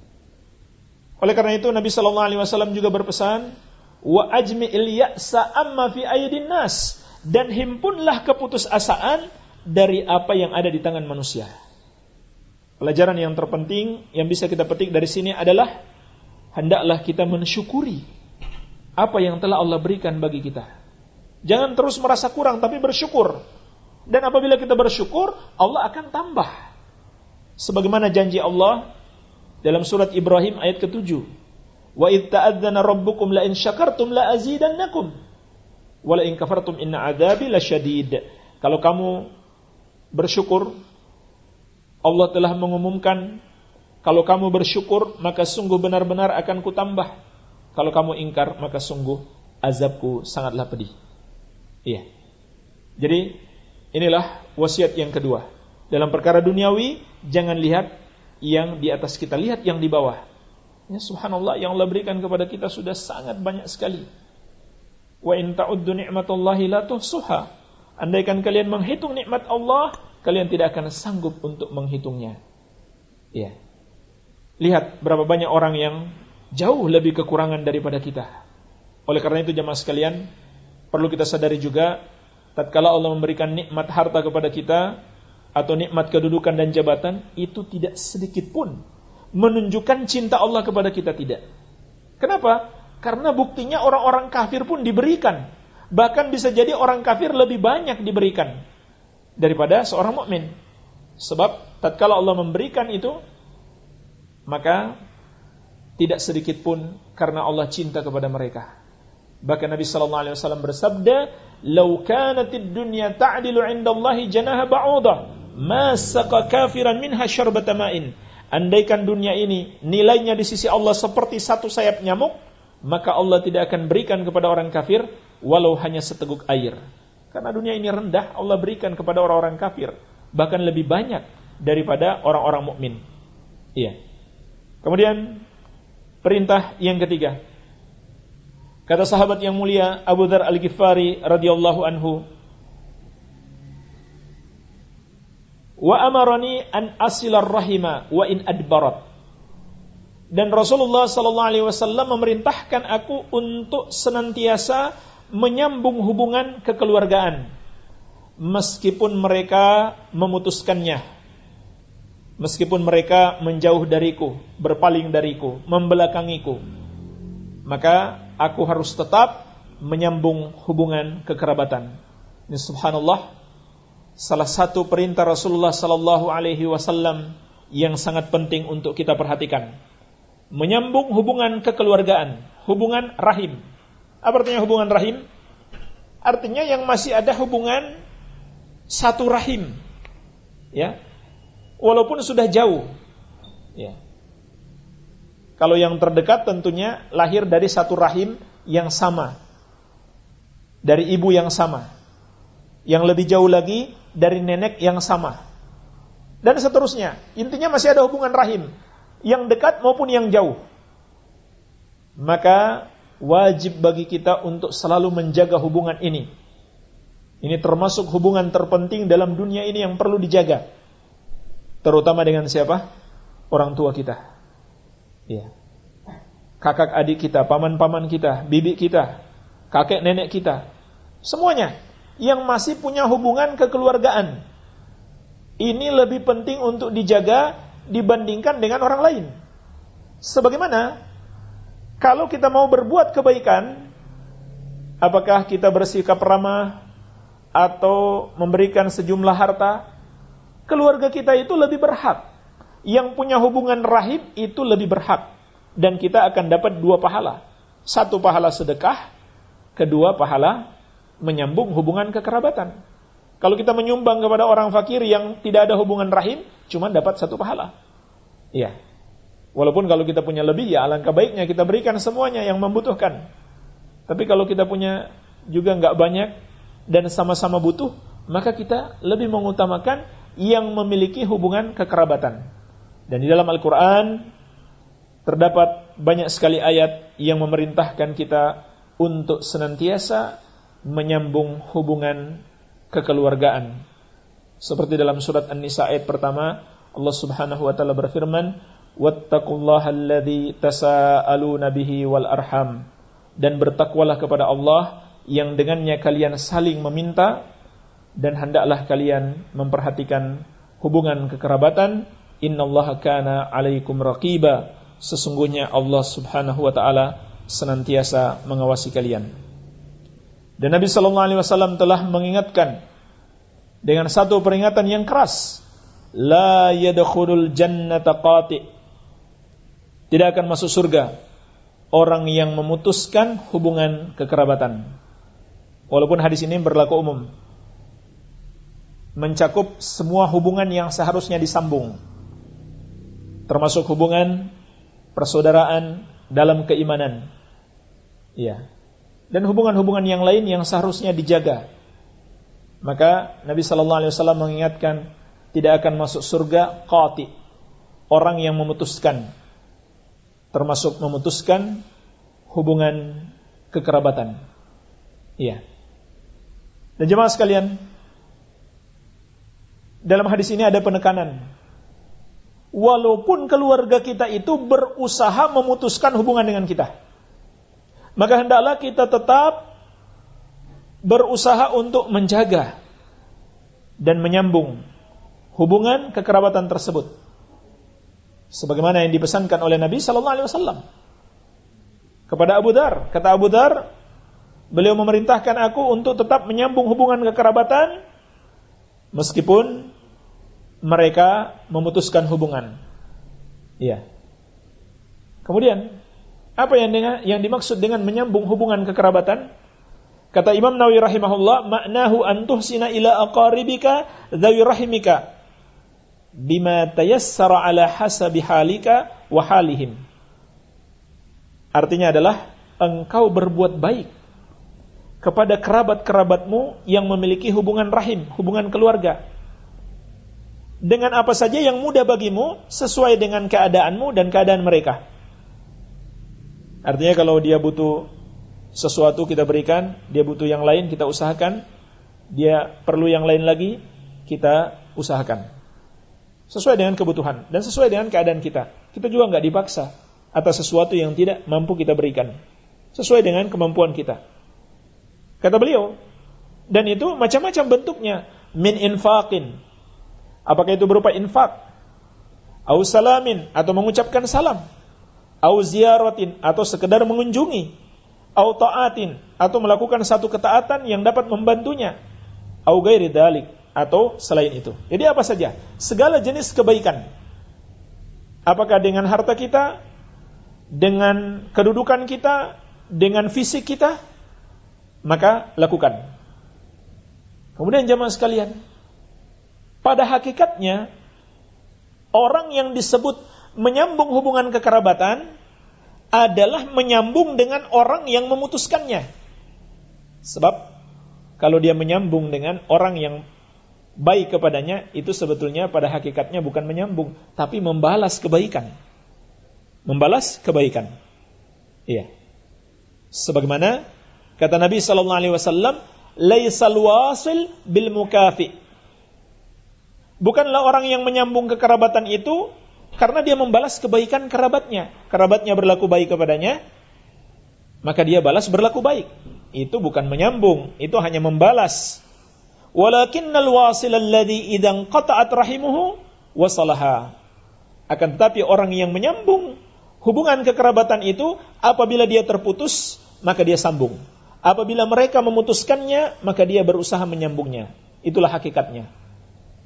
Oleh karena itu Nabi Shallallahu Alaihi Wasallam juga berpesan, wa ajmi ilyasa amma fi ayyidin nas dan himpunlah keputusasaan dari apa yang ada di tangan manusia. Pelajaran yang terpenting yang bisa kita petik dari sini adalah hendaklah kita mensyukuri apa yang telah Allah berikan bagi kita. Jangan terus merasa kurang tapi bersyukur. Dan apabila kita bersyukur, Allah akan tambah. Sebagaimana janji Allah dalam surat Ibrahim ayat ke-7. Wa id ta'adzana rabbukum la in syakartum la azidannakum wa la in kafartum inna adzabi lasyadid. Kalau kamu bersyukur Allah telah mengumumkan kalau kamu bersyukur maka sungguh benar-benar akan kutambah. Kalau kamu ingkar maka sungguh azabku sangatlah pedih. Iya. Jadi inilah wasiat yang kedua. Dalam perkara duniawi jangan lihat yang di atas kita lihat yang di bawah. Ya subhanallah yang Allah berikan kepada kita sudah sangat banyak sekali. Wa in ta'uddu ni'matallahi la tuhsuha. Andaikan kalian menghitung nikmat Allah, kalian tidak akan sanggup untuk menghitungnya. Ya. Lihat berapa banyak orang yang jauh lebih kekurangan daripada kita. Oleh karena itu jemaah sekalian, perlu kita sadari juga tatkala Allah memberikan nikmat harta kepada kita, atau nikmat kedudukan dan jabatan itu tidak sedikit pun menunjukkan cinta Allah kepada kita tidak. Kenapa? Karena buktinya orang-orang kafir pun diberikan. Bahkan bisa jadi orang kafir lebih banyak diberikan daripada seorang mukmin. Sebab tatkala Allah memberikan itu maka tidak sedikit pun karena Allah cinta kepada mereka. Bahkan Nabi sallallahu alaihi wasallam bersabda, "Lau kanatid dunya ta'dilu 'inda Allah janaha ba'udah." masaka kafiran minha syarbata Andaikan dunia ini nilainya di sisi Allah seperti satu sayap nyamuk, maka Allah tidak akan berikan kepada orang kafir walau hanya seteguk air. Karena dunia ini rendah, Allah berikan kepada orang-orang kafir bahkan lebih banyak daripada orang-orang mukmin. Iya. Kemudian perintah yang ketiga. Kata sahabat yang mulia Abu Dzar Al-Ghifari radhiyallahu anhu, Wa amarani an asilar rahima wa in adbarat. Dan Rasulullah sallallahu alaihi wasallam memerintahkan aku untuk senantiasa menyambung hubungan kekeluargaan meskipun mereka memutuskannya meskipun mereka menjauh dariku berpaling dariku membelakangiku maka aku harus tetap menyambung hubungan kekerabatan ini subhanallah salah satu perintah Rasulullah sallallahu alaihi wasallam yang sangat penting untuk kita perhatikan. Menyambung hubungan kekeluargaan, hubungan rahim. Apa artinya hubungan rahim? Artinya yang masih ada hubungan satu rahim. Ya. Walaupun sudah jauh. Ya. Kalau yang terdekat tentunya lahir dari satu rahim yang sama. Dari ibu yang sama. Yang lebih jauh lagi dari nenek yang sama. Dan seterusnya. Intinya masih ada hubungan rahim. Yang dekat maupun yang jauh. Maka wajib bagi kita untuk selalu menjaga hubungan ini. Ini termasuk hubungan terpenting dalam dunia ini yang perlu dijaga. Terutama dengan siapa? Orang tua kita. Ya. Kakak adik kita, paman-paman kita, bibi kita, kakek nenek kita. Semuanya yang masih punya hubungan kekeluargaan. Ini lebih penting untuk dijaga dibandingkan dengan orang lain. Sebagaimana kalau kita mau berbuat kebaikan, apakah kita bersikap ramah atau memberikan sejumlah harta? Keluarga kita itu lebih berhak. Yang punya hubungan rahim itu lebih berhak. Dan kita akan dapat dua pahala. Satu pahala sedekah, kedua pahala menyambung hubungan kekerabatan. Kalau kita menyumbang kepada orang fakir yang tidak ada hubungan rahim, cuma dapat satu pahala. Iya. Walaupun kalau kita punya lebih, ya alangkah baiknya kita berikan semuanya yang membutuhkan. Tapi kalau kita punya juga nggak banyak dan sama-sama butuh, maka kita lebih mengutamakan yang memiliki hubungan kekerabatan. Dan di dalam Al-Quran terdapat banyak sekali ayat yang memerintahkan kita untuk senantiasa menyambung hubungan kekeluargaan. Seperti dalam surat An-Nisa ayat pertama, Allah Subhanahu wa taala berfirman, "Wattaqullaha alladzi tasaaluna bihi wal arham." Dan bertakwalah kepada Allah yang dengannya kalian saling meminta dan hendaklah kalian memperhatikan hubungan kekerabatan. Innallaha kana 'alaikum raqiba. Sesungguhnya Allah Subhanahu wa taala senantiasa mengawasi kalian. Dan Nabi Shallallahu Alaihi Wasallam telah mengingatkan dengan satu peringatan yang keras, la yadkhulul jannata qati. Tidak akan masuk surga orang yang memutuskan hubungan kekerabatan. Walaupun hadis ini berlaku umum. Mencakup semua hubungan yang seharusnya disambung. Termasuk hubungan persaudaraan dalam keimanan. Ya, dan hubungan-hubungan yang lain yang seharusnya dijaga. Maka Nabi Shallallahu Alaihi Wasallam mengingatkan tidak akan masuk surga qati orang yang memutuskan termasuk memutuskan hubungan kekerabatan. Iya. Dan jemaah sekalian, dalam hadis ini ada penekanan. Walaupun keluarga kita itu berusaha memutuskan hubungan dengan kita maka hendaklah kita tetap berusaha untuk menjaga dan menyambung hubungan kekerabatan tersebut. Sebagaimana yang dipesankan oleh Nabi sallallahu alaihi wasallam kepada Abu Dar, kata Abu Dar, beliau memerintahkan aku untuk tetap menyambung hubungan kekerabatan meskipun mereka memutuskan hubungan. Iya. Kemudian apa yang dengan, yang dimaksud dengan menyambung hubungan kekerabatan? Kata Imam Nawawi rahimahullah, maknahu sina ila aqaribika dzawi rahimika bima tayassara ala hasabi halika wa halihim. Artinya adalah engkau berbuat baik kepada kerabat-kerabatmu yang memiliki hubungan rahim, hubungan keluarga. Dengan apa saja yang mudah bagimu sesuai dengan keadaanmu dan keadaan mereka. Artinya kalau dia butuh sesuatu kita berikan, dia butuh yang lain kita usahakan, dia perlu yang lain lagi kita usahakan. Sesuai dengan kebutuhan dan sesuai dengan keadaan kita. Kita juga nggak dipaksa atas sesuatu yang tidak mampu kita berikan. Sesuai dengan kemampuan kita. Kata beliau, dan itu macam-macam bentuknya. Min infakin, Apakah itu berupa infak? Au atau mengucapkan salam au ziaratin atau sekedar mengunjungi au taatin atau melakukan satu ketaatan yang dapat membantunya au gairi dalik atau selain itu. Jadi apa saja? Segala jenis kebaikan. Apakah dengan harta kita, dengan kedudukan kita, dengan fisik kita, maka lakukan. Kemudian zaman sekalian, pada hakikatnya orang yang disebut menyambung hubungan kekerabatan adalah menyambung dengan orang yang memutuskannya. Sebab kalau dia menyambung dengan orang yang baik kepadanya, itu sebetulnya pada hakikatnya bukan menyambung, tapi membalas kebaikan. Membalas kebaikan. Iya. Sebagaimana kata Nabi sallallahu alaihi wasallam, "Laisal wasil bil mukafi." Bukanlah orang yang menyambung kekerabatan itu karena dia membalas kebaikan kerabatnya. Kerabatnya berlaku baik kepadanya, maka dia balas berlaku baik. Itu bukan menyambung, itu hanya membalas. Walakinnal wasil alladhi idang qata'at rahimuhu wasalaha. Akan tetapi orang yang menyambung hubungan kekerabatan itu apabila dia terputus, maka dia sambung. Apabila mereka memutuskannya, maka dia berusaha menyambungnya. Itulah hakikatnya.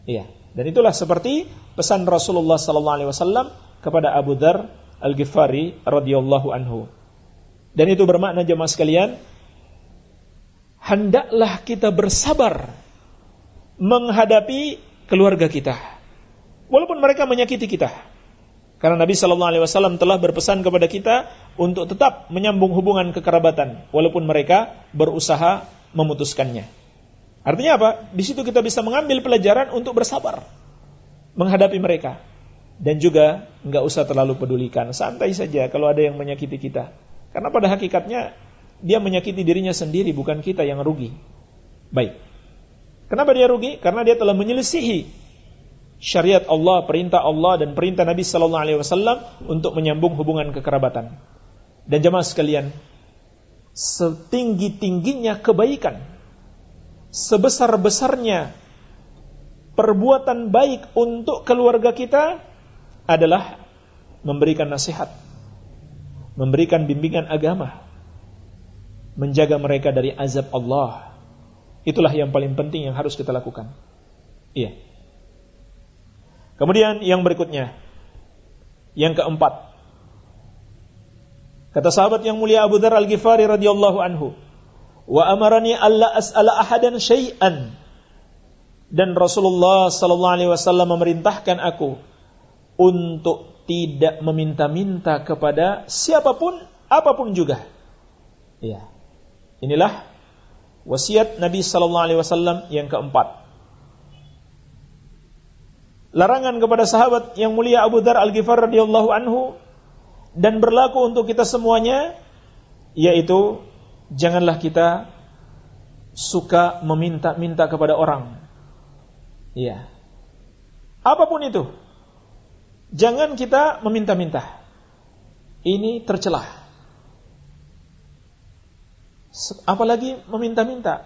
Iya. Dan itulah seperti pesan Rasulullah sallallahu alaihi wasallam kepada Abu Dzar Al-Ghifari radhiyallahu anhu. Dan itu bermakna jemaah sekalian, hendaklah kita bersabar menghadapi keluarga kita. Walaupun mereka menyakiti kita. Karena Nabi Sallallahu Alaihi Wasallam telah berpesan kepada kita untuk tetap menyambung hubungan kekerabatan, walaupun mereka berusaha memutuskannya. Artinya apa? Di situ kita bisa mengambil pelajaran untuk bersabar menghadapi mereka. Dan juga nggak usah terlalu pedulikan, santai saja kalau ada yang menyakiti kita. Karena pada hakikatnya dia menyakiti dirinya sendiri, bukan kita yang rugi. Baik. Kenapa dia rugi? Karena dia telah menyelisihi syariat Allah, perintah Allah dan perintah Nabi Sallallahu Alaihi Wasallam untuk menyambung hubungan kekerabatan. Dan jamaah sekalian, setinggi tingginya kebaikan sebesar-besarnya perbuatan baik untuk keluarga kita adalah memberikan nasihat, memberikan bimbingan agama, menjaga mereka dari azab Allah. Itulah yang paling penting yang harus kita lakukan. Iya. Kemudian yang berikutnya, yang keempat, kata sahabat yang mulia Abu Dhar Al Ghifari radhiyallahu anhu, Wa amarani alla as'ala ahadan syai'an. Dan Rasulullah sallallahu alaihi wasallam memerintahkan aku untuk tidak meminta-minta kepada siapapun apapun juga. Ya. Inilah wasiat Nabi sallallahu alaihi wasallam yang keempat. Larangan kepada sahabat yang mulia Abu Dzar Al-Ghifar radhiyallahu anhu dan berlaku untuk kita semuanya yaitu janganlah kita suka meminta-minta kepada orang. Iya. Apapun itu. Jangan kita meminta-minta. Ini tercelah. Apalagi meminta-minta.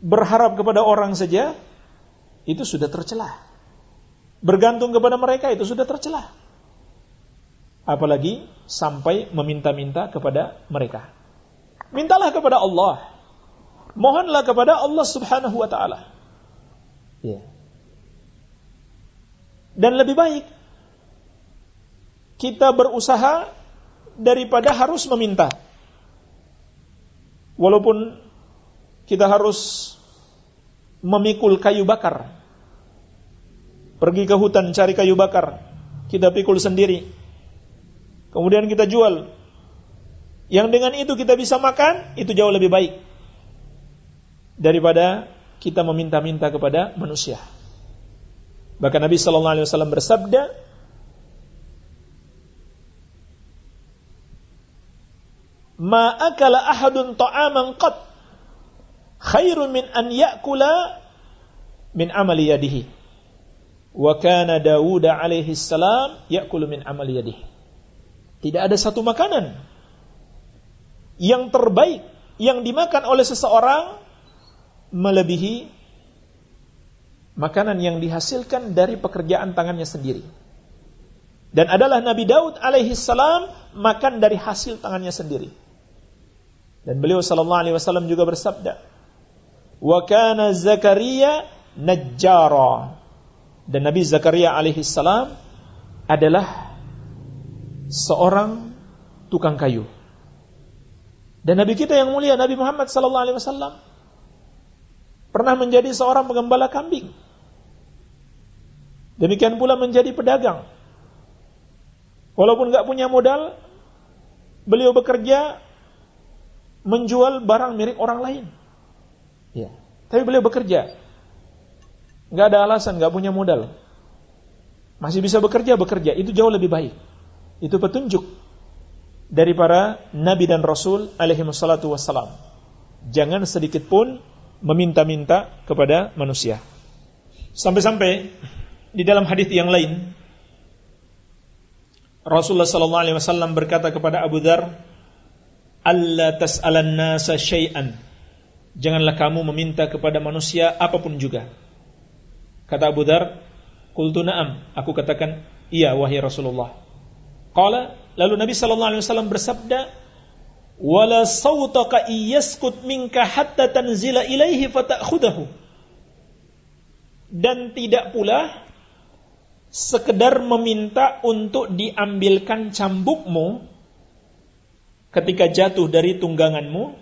Berharap kepada orang saja itu sudah tercelah. Bergantung kepada mereka itu sudah tercelah apalagi sampai meminta-minta kepada mereka. Mintalah kepada Allah. Mohonlah kepada Allah Subhanahu wa taala. Yeah. Dan lebih baik kita berusaha daripada harus meminta. Walaupun kita harus memikul kayu bakar. Pergi ke hutan cari kayu bakar, kita pikul sendiri kemudian kita jual. Yang dengan itu kita bisa makan, itu jauh lebih baik daripada kita meminta-minta kepada manusia. Bahkan Nabi Shallallahu Alaihi Wasallam bersabda, "Ma akala ahadun ta'aman qat khairun min an ya'kula min amali yadihi." Wa kana Dawud alaihi salam ya'kulu min amali yadihi. Tidak ada satu makanan yang terbaik yang dimakan oleh seseorang melebihi makanan yang dihasilkan dari pekerjaan tangannya sendiri. Dan adalah Nabi Daud alaihi salam makan dari hasil tangannya sendiri. Dan beliau sallallahu alaihi wasallam juga bersabda, "Wa kana Zakaria najjara." Dan Nabi Zakaria alaihi salam adalah seorang tukang kayu. Dan Nabi kita yang mulia Nabi Muhammad sallallahu alaihi wasallam pernah menjadi seorang penggembala kambing. Demikian pula menjadi pedagang. Walaupun nggak punya modal, beliau bekerja menjual barang milik orang lain. Ya. Tapi beliau bekerja. Nggak ada alasan, nggak punya modal. Masih bisa bekerja, bekerja. Itu jauh lebih baik itu petunjuk dari para nabi dan rasul alaihi wassalatu wassalam. Jangan sedikit pun meminta-minta kepada manusia. Sampai-sampai di dalam hadis yang lain Rasulullah sallallahu alaihi wasallam berkata kepada Abu Dzar, "Alla tas'alan nasa syai'an." Janganlah kamu meminta kepada manusia apapun juga. Kata Abu Dzar, "Qultu na'am." Aku katakan, "Iya wahai Rasulullah." Kala, lalu Nabi sallallahu alaihi wasallam bersabda, "Wala sawtaka iyaskut minka hatta tanzila ilaihi fatakhudahu." Dan tidak pula sekedar meminta untuk diambilkan cambukmu ketika jatuh dari tungganganmu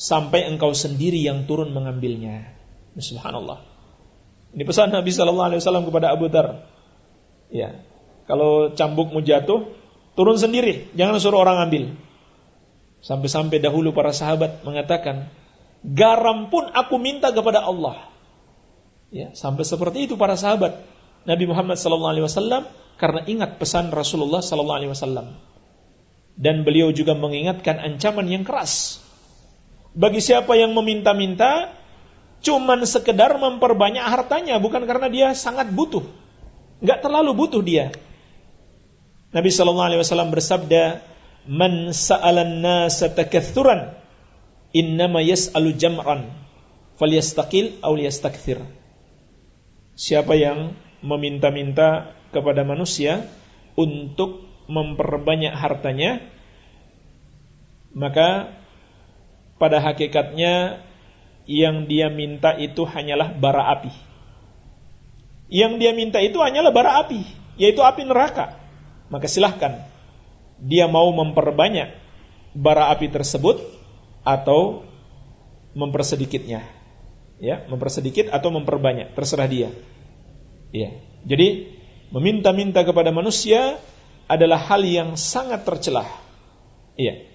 sampai engkau sendiri yang turun mengambilnya. Subhanallah. Ini pesan Nabi Shallallahu Alaihi Wasallam kepada Abu Dar. Ya, kalau cambukmu jatuh, turun sendiri, jangan suruh orang ambil. Sampai-sampai dahulu para sahabat mengatakan, garam pun aku minta kepada Allah. Ya, sampai seperti itu para sahabat Nabi Muhammad SAW karena ingat pesan Rasulullah SAW dan beliau juga mengingatkan ancaman yang keras bagi siapa yang meminta-minta cuman sekedar memperbanyak hartanya bukan karena dia sangat butuh nggak terlalu butuh dia Nabi sallallahu alaihi wasallam bersabda, "Man sa'alan nasa takatsuran, innama yas'alu jam'an, falyastaqil aw liyastakthir." Siapa yang meminta-minta kepada manusia untuk memperbanyak hartanya, maka pada hakikatnya yang dia minta itu hanyalah bara api. Yang dia minta itu hanyalah bara api, yaitu api neraka maka silahkan dia mau memperbanyak bara api tersebut atau mempersedikitnya ya mempersedikit atau memperbanyak terserah dia ya jadi meminta-minta kepada manusia adalah hal yang sangat tercelah iya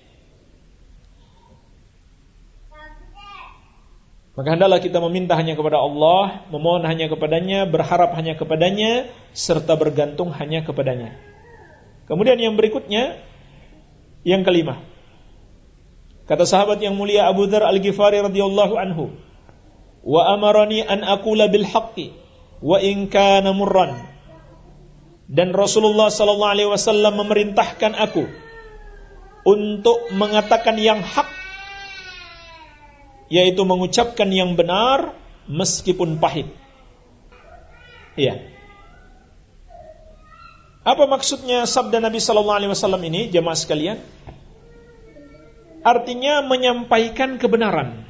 Maka hendaklah kita meminta hanya kepada Allah, memohon hanya kepadanya, berharap hanya kepadanya, serta bergantung hanya kepadanya. Kemudian yang berikutnya yang kelima. Kata sahabat yang mulia Abu Dzar Al-Ghifari radhiyallahu anhu, "Wa amarani an aqula bil haqqi wa in kana murran." Dan Rasulullah sallallahu alaihi wasallam memerintahkan aku untuk mengatakan yang hak yaitu mengucapkan yang benar meskipun pahit. Iya. Apa maksudnya sabda Nabi Sallallahu Alaihi Wasallam ini, jemaah sekalian? Artinya menyampaikan kebenaran,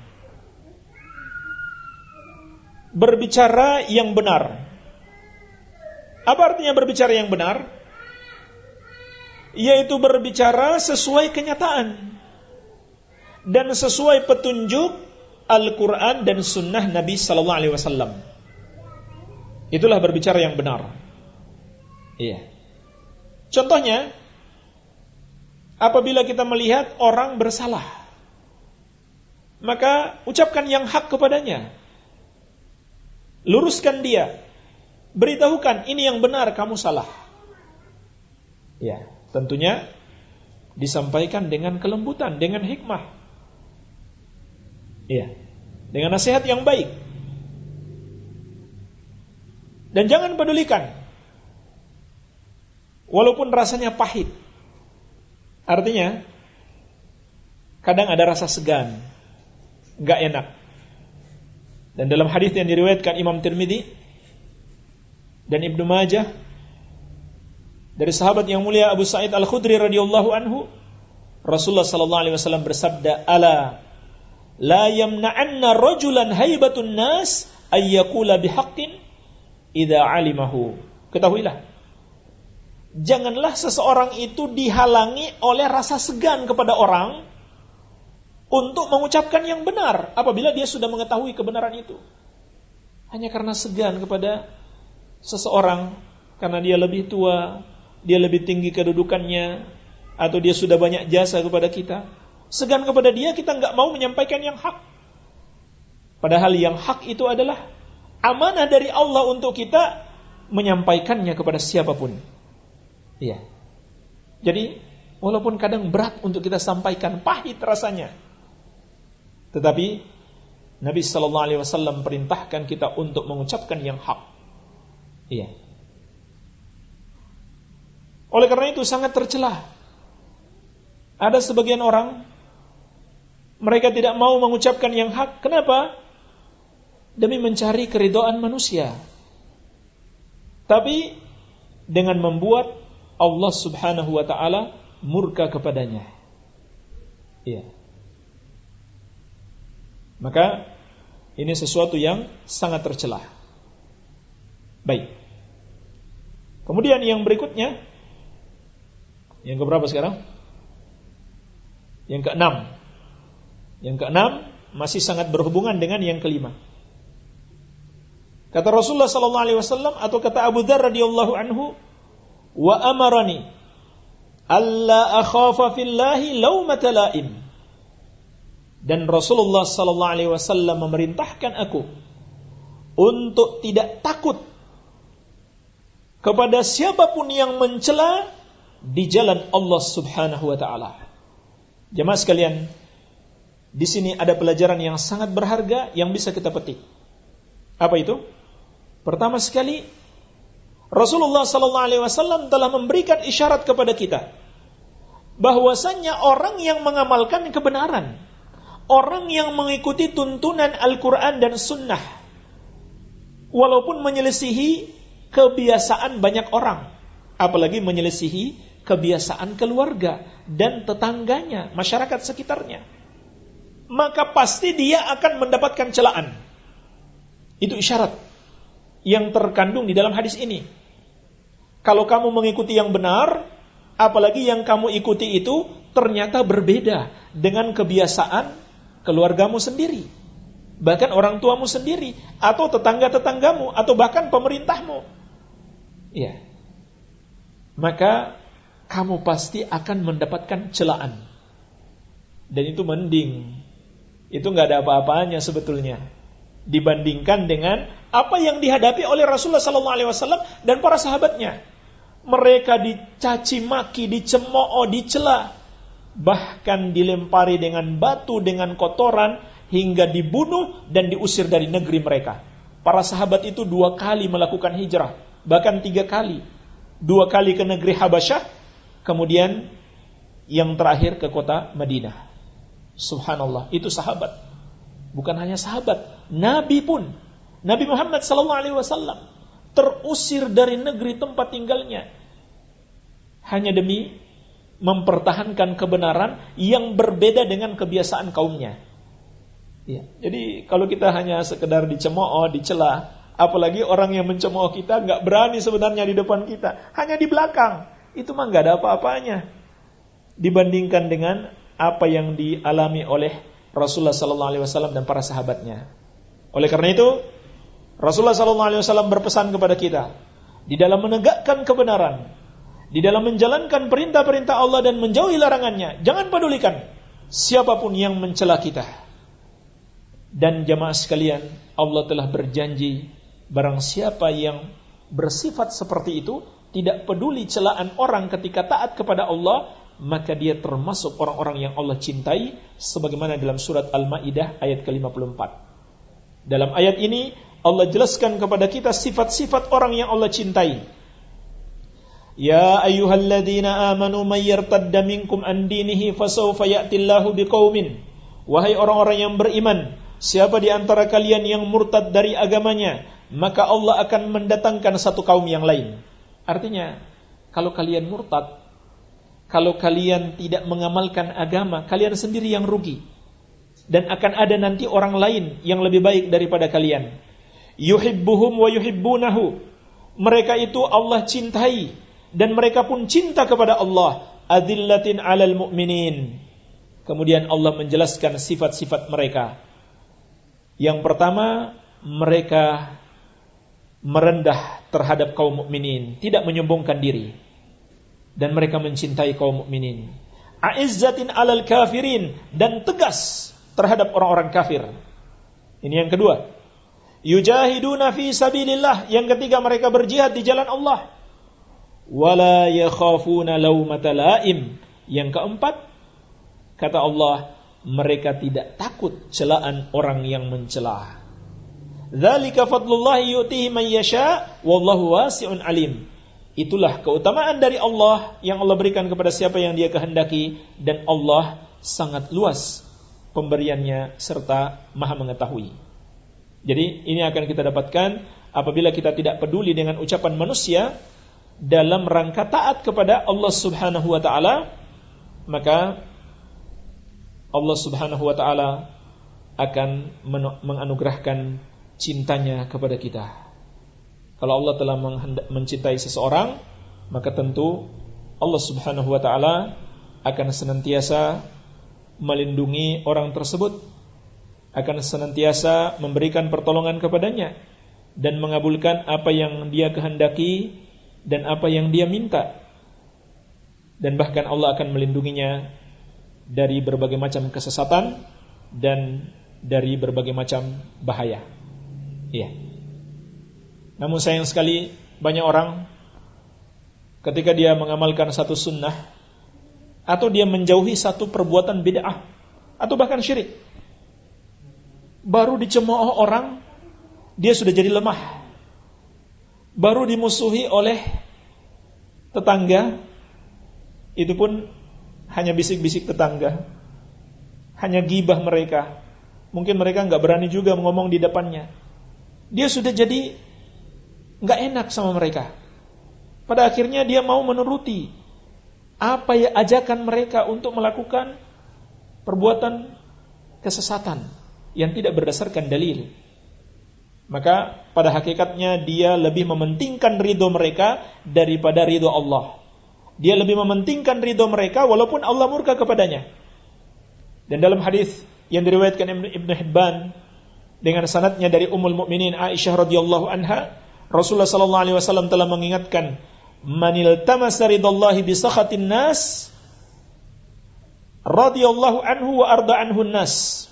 berbicara yang benar. Apa artinya berbicara yang benar? Yaitu berbicara sesuai kenyataan dan sesuai petunjuk Al-Quran dan Sunnah Nabi Sallallahu Alaihi Wasallam. Itulah berbicara yang benar. Iya. Yeah. Contohnya, apabila kita melihat orang bersalah, maka ucapkan yang hak kepadanya. Luruskan dia. Beritahukan ini yang benar, kamu salah. Ya, tentunya disampaikan dengan kelembutan, dengan hikmah. ya, Dengan nasihat yang baik. Dan jangan pedulikan walaupun rasanya pahit. Artinya, kadang ada rasa segan, nggak enak. Dan dalam hadis yang diriwayatkan Imam Tirmidzi dan Ibnu Majah dari sahabat yang mulia Abu Sa'id Al Khudri radhiyallahu anhu, Rasulullah sallallahu alaihi wasallam bersabda, "Ala la yamna'anna rajulan haibatun nas ayyakula bihaqqin idza alimahu." Ketahuilah, janganlah seseorang itu dihalangi oleh rasa segan kepada orang untuk mengucapkan yang benar apabila dia sudah mengetahui kebenaran itu. Hanya karena segan kepada seseorang karena dia lebih tua, dia lebih tinggi kedudukannya, atau dia sudah banyak jasa kepada kita. Segan kepada dia, kita nggak mau menyampaikan yang hak. Padahal yang hak itu adalah amanah dari Allah untuk kita menyampaikannya kepada siapapun. Iya. Jadi walaupun kadang berat untuk kita sampaikan, pahit rasanya. Tetapi Nabi Shallallahu Alaihi Wasallam perintahkan kita untuk mengucapkan yang hak. Iya. Oleh karena itu sangat tercelah. Ada sebagian orang mereka tidak mau mengucapkan yang hak. Kenapa? Demi mencari keridoan manusia. Tapi dengan membuat Allah Subhanahu wa taala murka kepadanya. Iya. Maka ini sesuatu yang sangat tercela. Baik. Kemudian yang berikutnya yang keberapa sekarang? Yang keenam. Yang keenam masih sangat berhubungan dengan yang kelima. Kata Rasulullah sallallahu alaihi wasallam atau kata Abu Dzar radhiyallahu anhu, wa amarani alla akhafa fillahi laumata laim dan Rasulullah sallallahu alaihi wasallam memerintahkan aku untuk tidak takut kepada siapapun yang mencela di jalan Allah Subhanahu wa taala. Jemaah sekalian, di sini ada pelajaran yang sangat berharga yang bisa kita petik. Apa itu? Pertama sekali, Rasulullah sallallahu alaihi wasallam telah memberikan isyarat kepada kita bahwasanya orang yang mengamalkan kebenaran, orang yang mengikuti tuntunan Al-Qur'an dan sunnah walaupun menyelisihi kebiasaan banyak orang, apalagi menyelisihi kebiasaan keluarga dan tetangganya, masyarakat sekitarnya. Maka pasti dia akan mendapatkan celaan. Itu isyarat yang terkandung di dalam hadis ini. Kalau kamu mengikuti yang benar, apalagi yang kamu ikuti itu ternyata berbeda dengan kebiasaan keluargamu sendiri. Bahkan orang tuamu sendiri, atau tetangga-tetanggamu, atau bahkan pemerintahmu. Ya. Maka kamu pasti akan mendapatkan celaan. Dan itu mending. Itu nggak ada apa-apanya sebetulnya dibandingkan dengan apa yang dihadapi oleh Rasulullah SAW dan para sahabatnya mereka dicaci maki, dicemooh, dicela, bahkan dilempari dengan batu dengan kotoran hingga dibunuh dan diusir dari negeri mereka. Para sahabat itu dua kali melakukan hijrah, bahkan tiga kali. Dua kali ke negeri Habasyah, kemudian yang terakhir ke kota Madinah. Subhanallah, itu sahabat. Bukan hanya sahabat, Nabi pun. Nabi Muhammad Sallallahu Alaihi Wasallam terusir dari negeri tempat tinggalnya hanya demi mempertahankan kebenaran yang berbeda dengan kebiasaan kaumnya. Ya. Jadi kalau kita hanya sekedar dicemooh, dicela, apalagi orang yang mencemooh kita nggak berani sebenarnya di depan kita, hanya di belakang, itu mah nggak ada apa-apanya dibandingkan dengan apa yang dialami oleh Rasulullah SAW dan para sahabatnya. Oleh karena itu, Rasulullah SAW berpesan kepada kita di dalam menegakkan kebenaran, di dalam menjalankan perintah-perintah Allah dan menjauhi larangannya. Jangan pedulikan siapapun yang mencela kita. Dan jamaah sekalian, Allah telah berjanji barang siapa yang bersifat seperti itu, tidak peduli celaan orang ketika taat kepada Allah, maka dia termasuk orang-orang yang Allah cintai sebagaimana dalam surat Al-Maidah ayat ke-54. Dalam ayat ini Allah jelaskan kepada kita sifat-sifat orang yang Allah cintai. Ya ayyuhalladzina amanu may yartadda minkum an dinihi fasawfa ya'tillahu biqaumin. Wahai orang-orang yang beriman, siapa di antara kalian yang murtad dari agamanya, maka Allah akan mendatangkan satu kaum yang lain. Artinya, kalau kalian murtad, kalau kalian tidak mengamalkan agama, kalian sendiri yang rugi. Dan akan ada nanti orang lain yang lebih baik daripada kalian yuhibbuhum wa yuhibbunahu. Mereka itu Allah cintai dan mereka pun cinta kepada Allah. Adillatin 'alal mu'minin. Kemudian Allah menjelaskan sifat-sifat mereka. Yang pertama, mereka merendah terhadap kaum mukminin, tidak menyombongkan diri. Dan mereka mencintai kaum mukminin. Aizzatin 'alal kafirin dan tegas terhadap orang-orang kafir. Ini yang kedua. Yujahiduna fi sabilillah. Yang ketiga mereka berjihad di jalan Allah. Wala yakhafuna laumata laim. Yang keempat kata Allah mereka tidak takut celaan orang yang mencela. Dzalika fadlullah yu'tihi man yasha wallahu wasi'un alim. Itulah keutamaan dari Allah yang Allah berikan kepada siapa yang Dia kehendaki dan Allah sangat luas pemberiannya serta Maha mengetahui. Jadi ini akan kita dapatkan apabila kita tidak peduli dengan ucapan manusia dalam rangka taat kepada Allah Subhanahu wa taala, maka Allah Subhanahu wa taala akan menganugerahkan cintanya kepada kita. Kalau Allah telah mencintai seseorang, maka tentu Allah Subhanahu wa taala akan senantiasa melindungi orang tersebut akan senantiasa memberikan pertolongan kepadanya dan mengabulkan apa yang dia kehendaki dan apa yang dia minta dan bahkan Allah akan melindunginya dari berbagai macam kesesatan dan dari berbagai macam bahaya. Iya. Namun sayang sekali banyak orang ketika dia mengamalkan satu sunnah atau dia menjauhi satu perbuatan bid'ah atau bahkan syirik baru dicemooh orang, dia sudah jadi lemah. Baru dimusuhi oleh tetangga, itu pun hanya bisik-bisik tetangga. Hanya gibah mereka. Mungkin mereka nggak berani juga ngomong di depannya. Dia sudah jadi nggak enak sama mereka. Pada akhirnya dia mau menuruti apa yang ajakan mereka untuk melakukan perbuatan kesesatan yang tidak berdasarkan dalil. Maka pada hakikatnya dia lebih mementingkan ridho mereka daripada ridho Allah. Dia lebih mementingkan ridho mereka walaupun Allah murka kepadanya. Dan dalam hadis yang diriwayatkan Ibn Hibban dengan sanatnya dari Ummul Mukminin Aisyah radhiyallahu anha, Rasulullah sallallahu alaihi wasallam telah mengingatkan, "Manil tamasa ridallahi bi sakhatin nas radhiyallahu anhu wa arda anhu nas."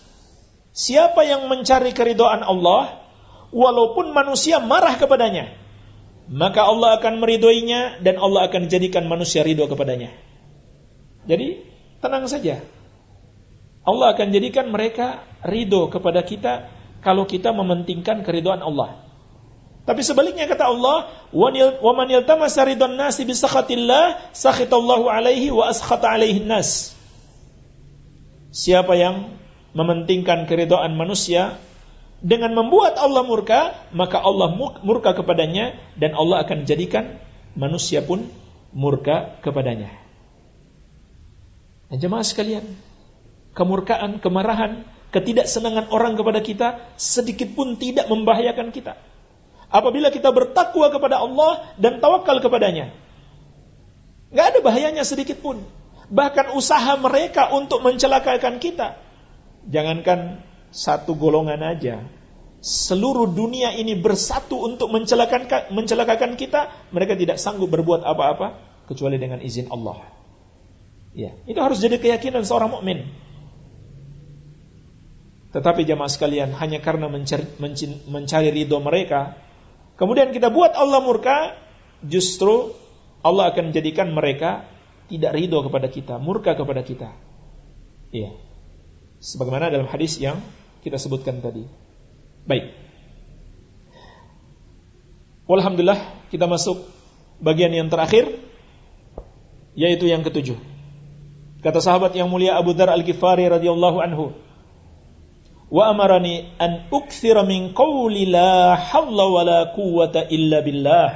Siapa yang mencari keridoan Allah, walaupun manusia marah kepadanya, maka Allah akan meridoinya dan Allah akan jadikan manusia ridho kepadanya. Jadi, tenang saja. Allah akan jadikan mereka ridho kepada kita kalau kita mementingkan keridoan Allah. Tapi sebaliknya kata Allah, "Wa man yaltamasa ridwan nasi bi sakhatillah, alaihi wa askhata alaihi nas." Siapa yang mementingkan keridhaan manusia dengan membuat Allah murka, maka Allah murka kepadanya dan Allah akan jadikan manusia pun murka kepadanya. Nah, jemaah sekalian, kemurkaan, kemarahan, ketidaksenangan orang kepada kita sedikit pun tidak membahayakan kita. Apabila kita bertakwa kepada Allah dan tawakal kepadanya, nggak ada bahayanya sedikit pun. Bahkan usaha mereka untuk mencelakakan kita, Jangankan satu golongan aja, seluruh dunia ini bersatu untuk mencelakakan, mencelakakan kita, mereka tidak sanggup berbuat apa-apa kecuali dengan izin Allah. Ya, itu harus jadi keyakinan seorang mukmin. Tetapi jamaah sekalian, hanya karena mencari, mencari ridho mereka, kemudian kita buat Allah murka, justru Allah akan menjadikan mereka tidak ridho kepada kita, murka kepada kita. Ya sebagaimana dalam hadis yang kita sebutkan tadi. Baik. Alhamdulillah kita masuk bagian yang terakhir yaitu yang ketujuh. Kata sahabat yang mulia Abu Dar Al-Ghifari radhiyallahu anhu, "Wa amarani an ukthir min qawli la hawla wa la quwwata illa billah."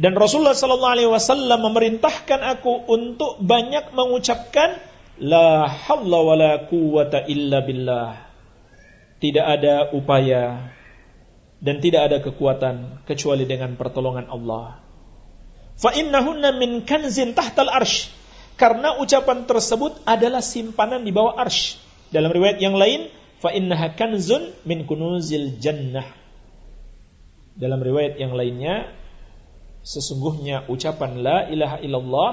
Dan Rasulullah sallallahu alaihi wasallam memerintahkan aku untuk banyak mengucapkan La hawla wa la quwata illa billah. Tidak ada upaya dan tidak ada kekuatan kecuali dengan pertolongan Allah. Fa innahunna min kanzin tahtal arsh. Karena ucapan tersebut adalah simpanan di bawah arsh. Dalam riwayat yang lain, fa innaha kanzun min kunuzil jannah. Dalam riwayat yang lainnya, sesungguhnya ucapan la ilaha illallah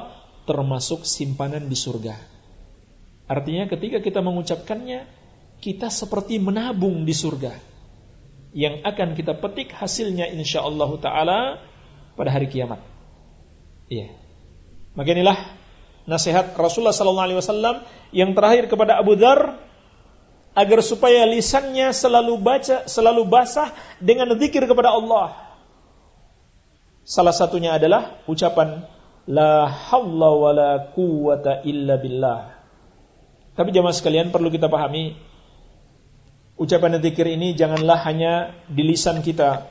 termasuk simpanan di surga. Artinya ketika kita mengucapkannya, kita seperti menabung di surga. Yang akan kita petik hasilnya insya Allah ta'ala pada hari kiamat. Iya. Maka inilah nasihat Rasulullah SAW yang terakhir kepada Abu Dhar agar supaya lisannya selalu baca, selalu basah dengan zikir kepada Allah. Salah satunya adalah ucapan La hawla wa la quwata illa billah. Tapi jamaah sekalian perlu kita pahami ucapan zikir ini janganlah hanya di lisan kita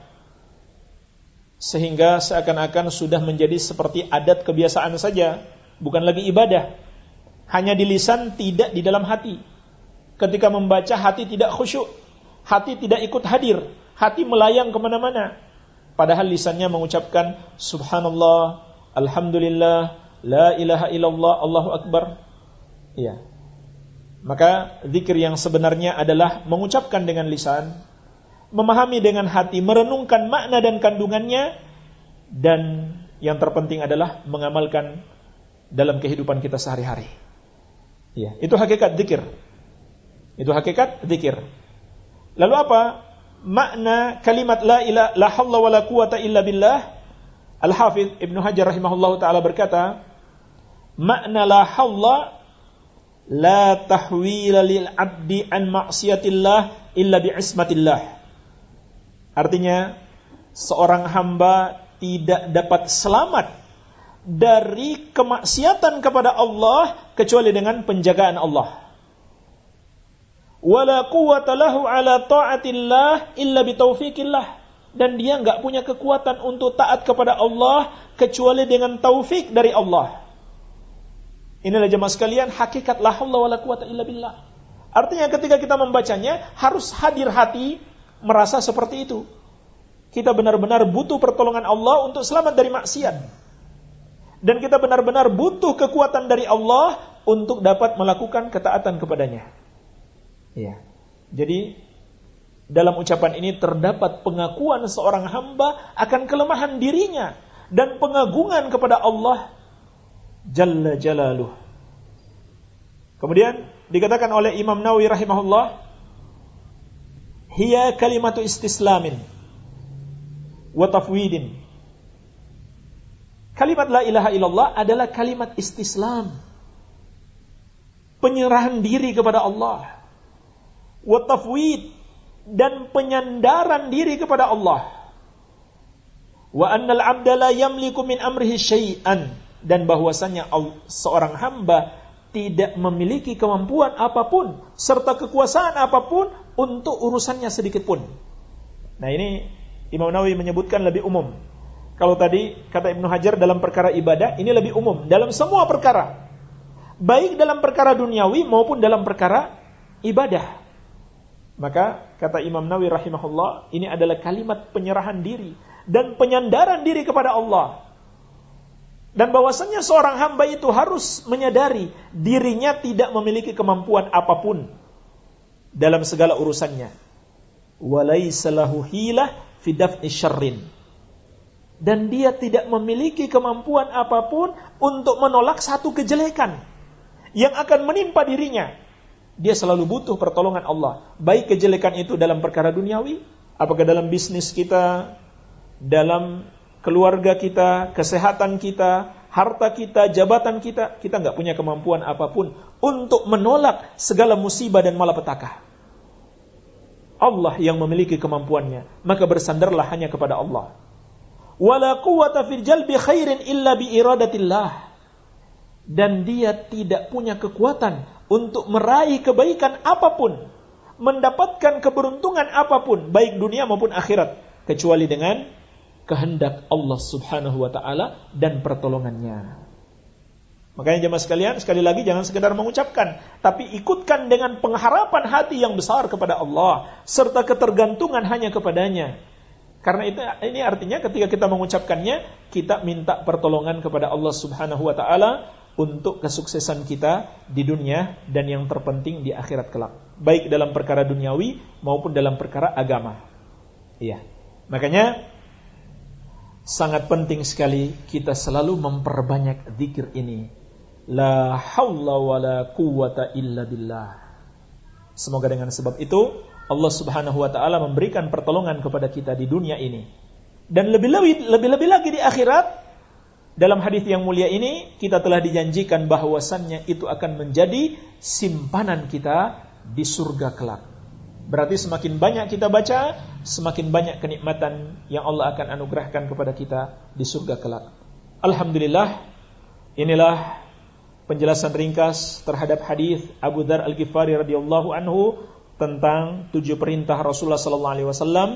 sehingga seakan-akan sudah menjadi seperti adat kebiasaan saja, bukan lagi ibadah. Hanya di lisan tidak di dalam hati. Ketika membaca hati tidak khusyuk, hati tidak ikut hadir, hati melayang kemana-mana. Padahal lisannya mengucapkan Subhanallah, Alhamdulillah, La ilaha illallah, Allahu Akbar. Iya, maka zikir yang sebenarnya adalah mengucapkan dengan lisan, memahami dengan hati, merenungkan makna dan kandungannya, dan yang terpenting adalah mengamalkan dalam kehidupan kita sehari-hari. Ya, itu hakikat zikir. Itu hakikat zikir. Lalu apa makna kalimat la ilaha la hawla wa la quwata illa billah? Al-Hafidh Ibnu Hajar rahimahullahu taala berkata, makna la hawla la tahwila lil abdi an maksiatillah illa bi ismatillah. Artinya seorang hamba tidak dapat selamat dari kemaksiatan kepada Allah kecuali dengan penjagaan Allah. Wala quwwata lahu ala taatillah illa bi taufikillah dan dia nggak punya kekuatan untuk taat kepada Allah kecuali dengan taufik dari Allah. Inilah jemaah sekalian hakikat la haula wala quwata illa billah. Artinya ketika kita membacanya harus hadir hati merasa seperti itu. Kita benar-benar butuh pertolongan Allah untuk selamat dari maksiat. Dan kita benar-benar butuh kekuatan dari Allah untuk dapat melakukan ketaatan kepadanya. Ya. Jadi dalam ucapan ini terdapat pengakuan seorang hamba akan kelemahan dirinya dan pengagungan kepada Allah jalla jalaluh. Kemudian dikatakan oleh Imam Nawawi rahimahullah, hiya kalimatu istislamin wa tafwidin. Kalimat la ilaha illallah adalah kalimat istislam. Penyerahan diri kepada Allah. Wa tafwid dan penyandaran diri kepada Allah. Wa annal abda la yamliku min amrihi syai'an dan bahwasanya seorang hamba tidak memiliki kemampuan apapun serta kekuasaan apapun untuk urusannya sedikit pun. Nah ini Imam Nawawi menyebutkan lebih umum. Kalau tadi kata Ibnu Hajar dalam perkara ibadah ini lebih umum dalam semua perkara. Baik dalam perkara duniawi maupun dalam perkara ibadah. Maka kata Imam Nawawi rahimahullah ini adalah kalimat penyerahan diri dan penyandaran diri kepada Allah dan bahwasanya seorang hamba itu harus menyadari dirinya tidak memiliki kemampuan apapun dalam segala urusannya. salahu hilah fidaf syarrin. Dan dia tidak memiliki kemampuan apapun untuk menolak satu kejelekan yang akan menimpa dirinya. Dia selalu butuh pertolongan Allah. Baik kejelekan itu dalam perkara duniawi, apakah dalam bisnis kita, dalam keluarga kita, kesehatan kita, harta kita, jabatan kita, kita nggak punya kemampuan apapun untuk menolak segala musibah dan malapetaka. Allah yang memiliki kemampuannya, maka bersandarlah hanya kepada Allah. Wala fil khairin illa bi iradatillah. Dan dia tidak punya kekuatan untuk meraih kebaikan apapun, mendapatkan keberuntungan apapun, baik dunia maupun akhirat, kecuali dengan kehendak Allah Subhanahu wa taala dan pertolongannya. Makanya jemaah sekalian, sekali lagi jangan sekedar mengucapkan, tapi ikutkan dengan pengharapan hati yang besar kepada Allah serta ketergantungan hanya kepadanya. Karena itu ini artinya ketika kita mengucapkannya, kita minta pertolongan kepada Allah Subhanahu wa taala untuk kesuksesan kita di dunia dan yang terpenting di akhirat kelak, baik dalam perkara duniawi maupun dalam perkara agama. Iya. Makanya sangat penting sekali kita selalu memperbanyak zikir ini. La haula wala quwata illa billah. Semoga dengan sebab itu Allah Subhanahu wa taala memberikan pertolongan kepada kita di dunia ini. Dan lebih-lebih lebih-lebih lagi di akhirat dalam hadis yang mulia ini kita telah dijanjikan bahwasannya itu akan menjadi simpanan kita di surga kelak. Berarti semakin banyak kita baca, semakin banyak kenikmatan yang Allah akan anugerahkan kepada kita di surga kelak. Alhamdulillah, inilah penjelasan ringkas terhadap hadis Abu Dar Al Ghifari radhiyallahu anhu tentang tujuh perintah Rasulullah sallallahu alaihi wasallam.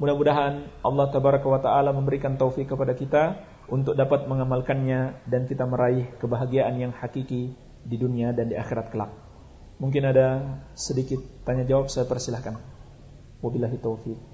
Mudah-mudahan Allah tabaraka wa memberikan taufik kepada kita untuk dapat mengamalkannya dan kita meraih kebahagiaan yang hakiki di dunia dan di akhirat kelak. Mungkin ada sedikit tanya jawab saya persilahkan. Wabillahi taufiq.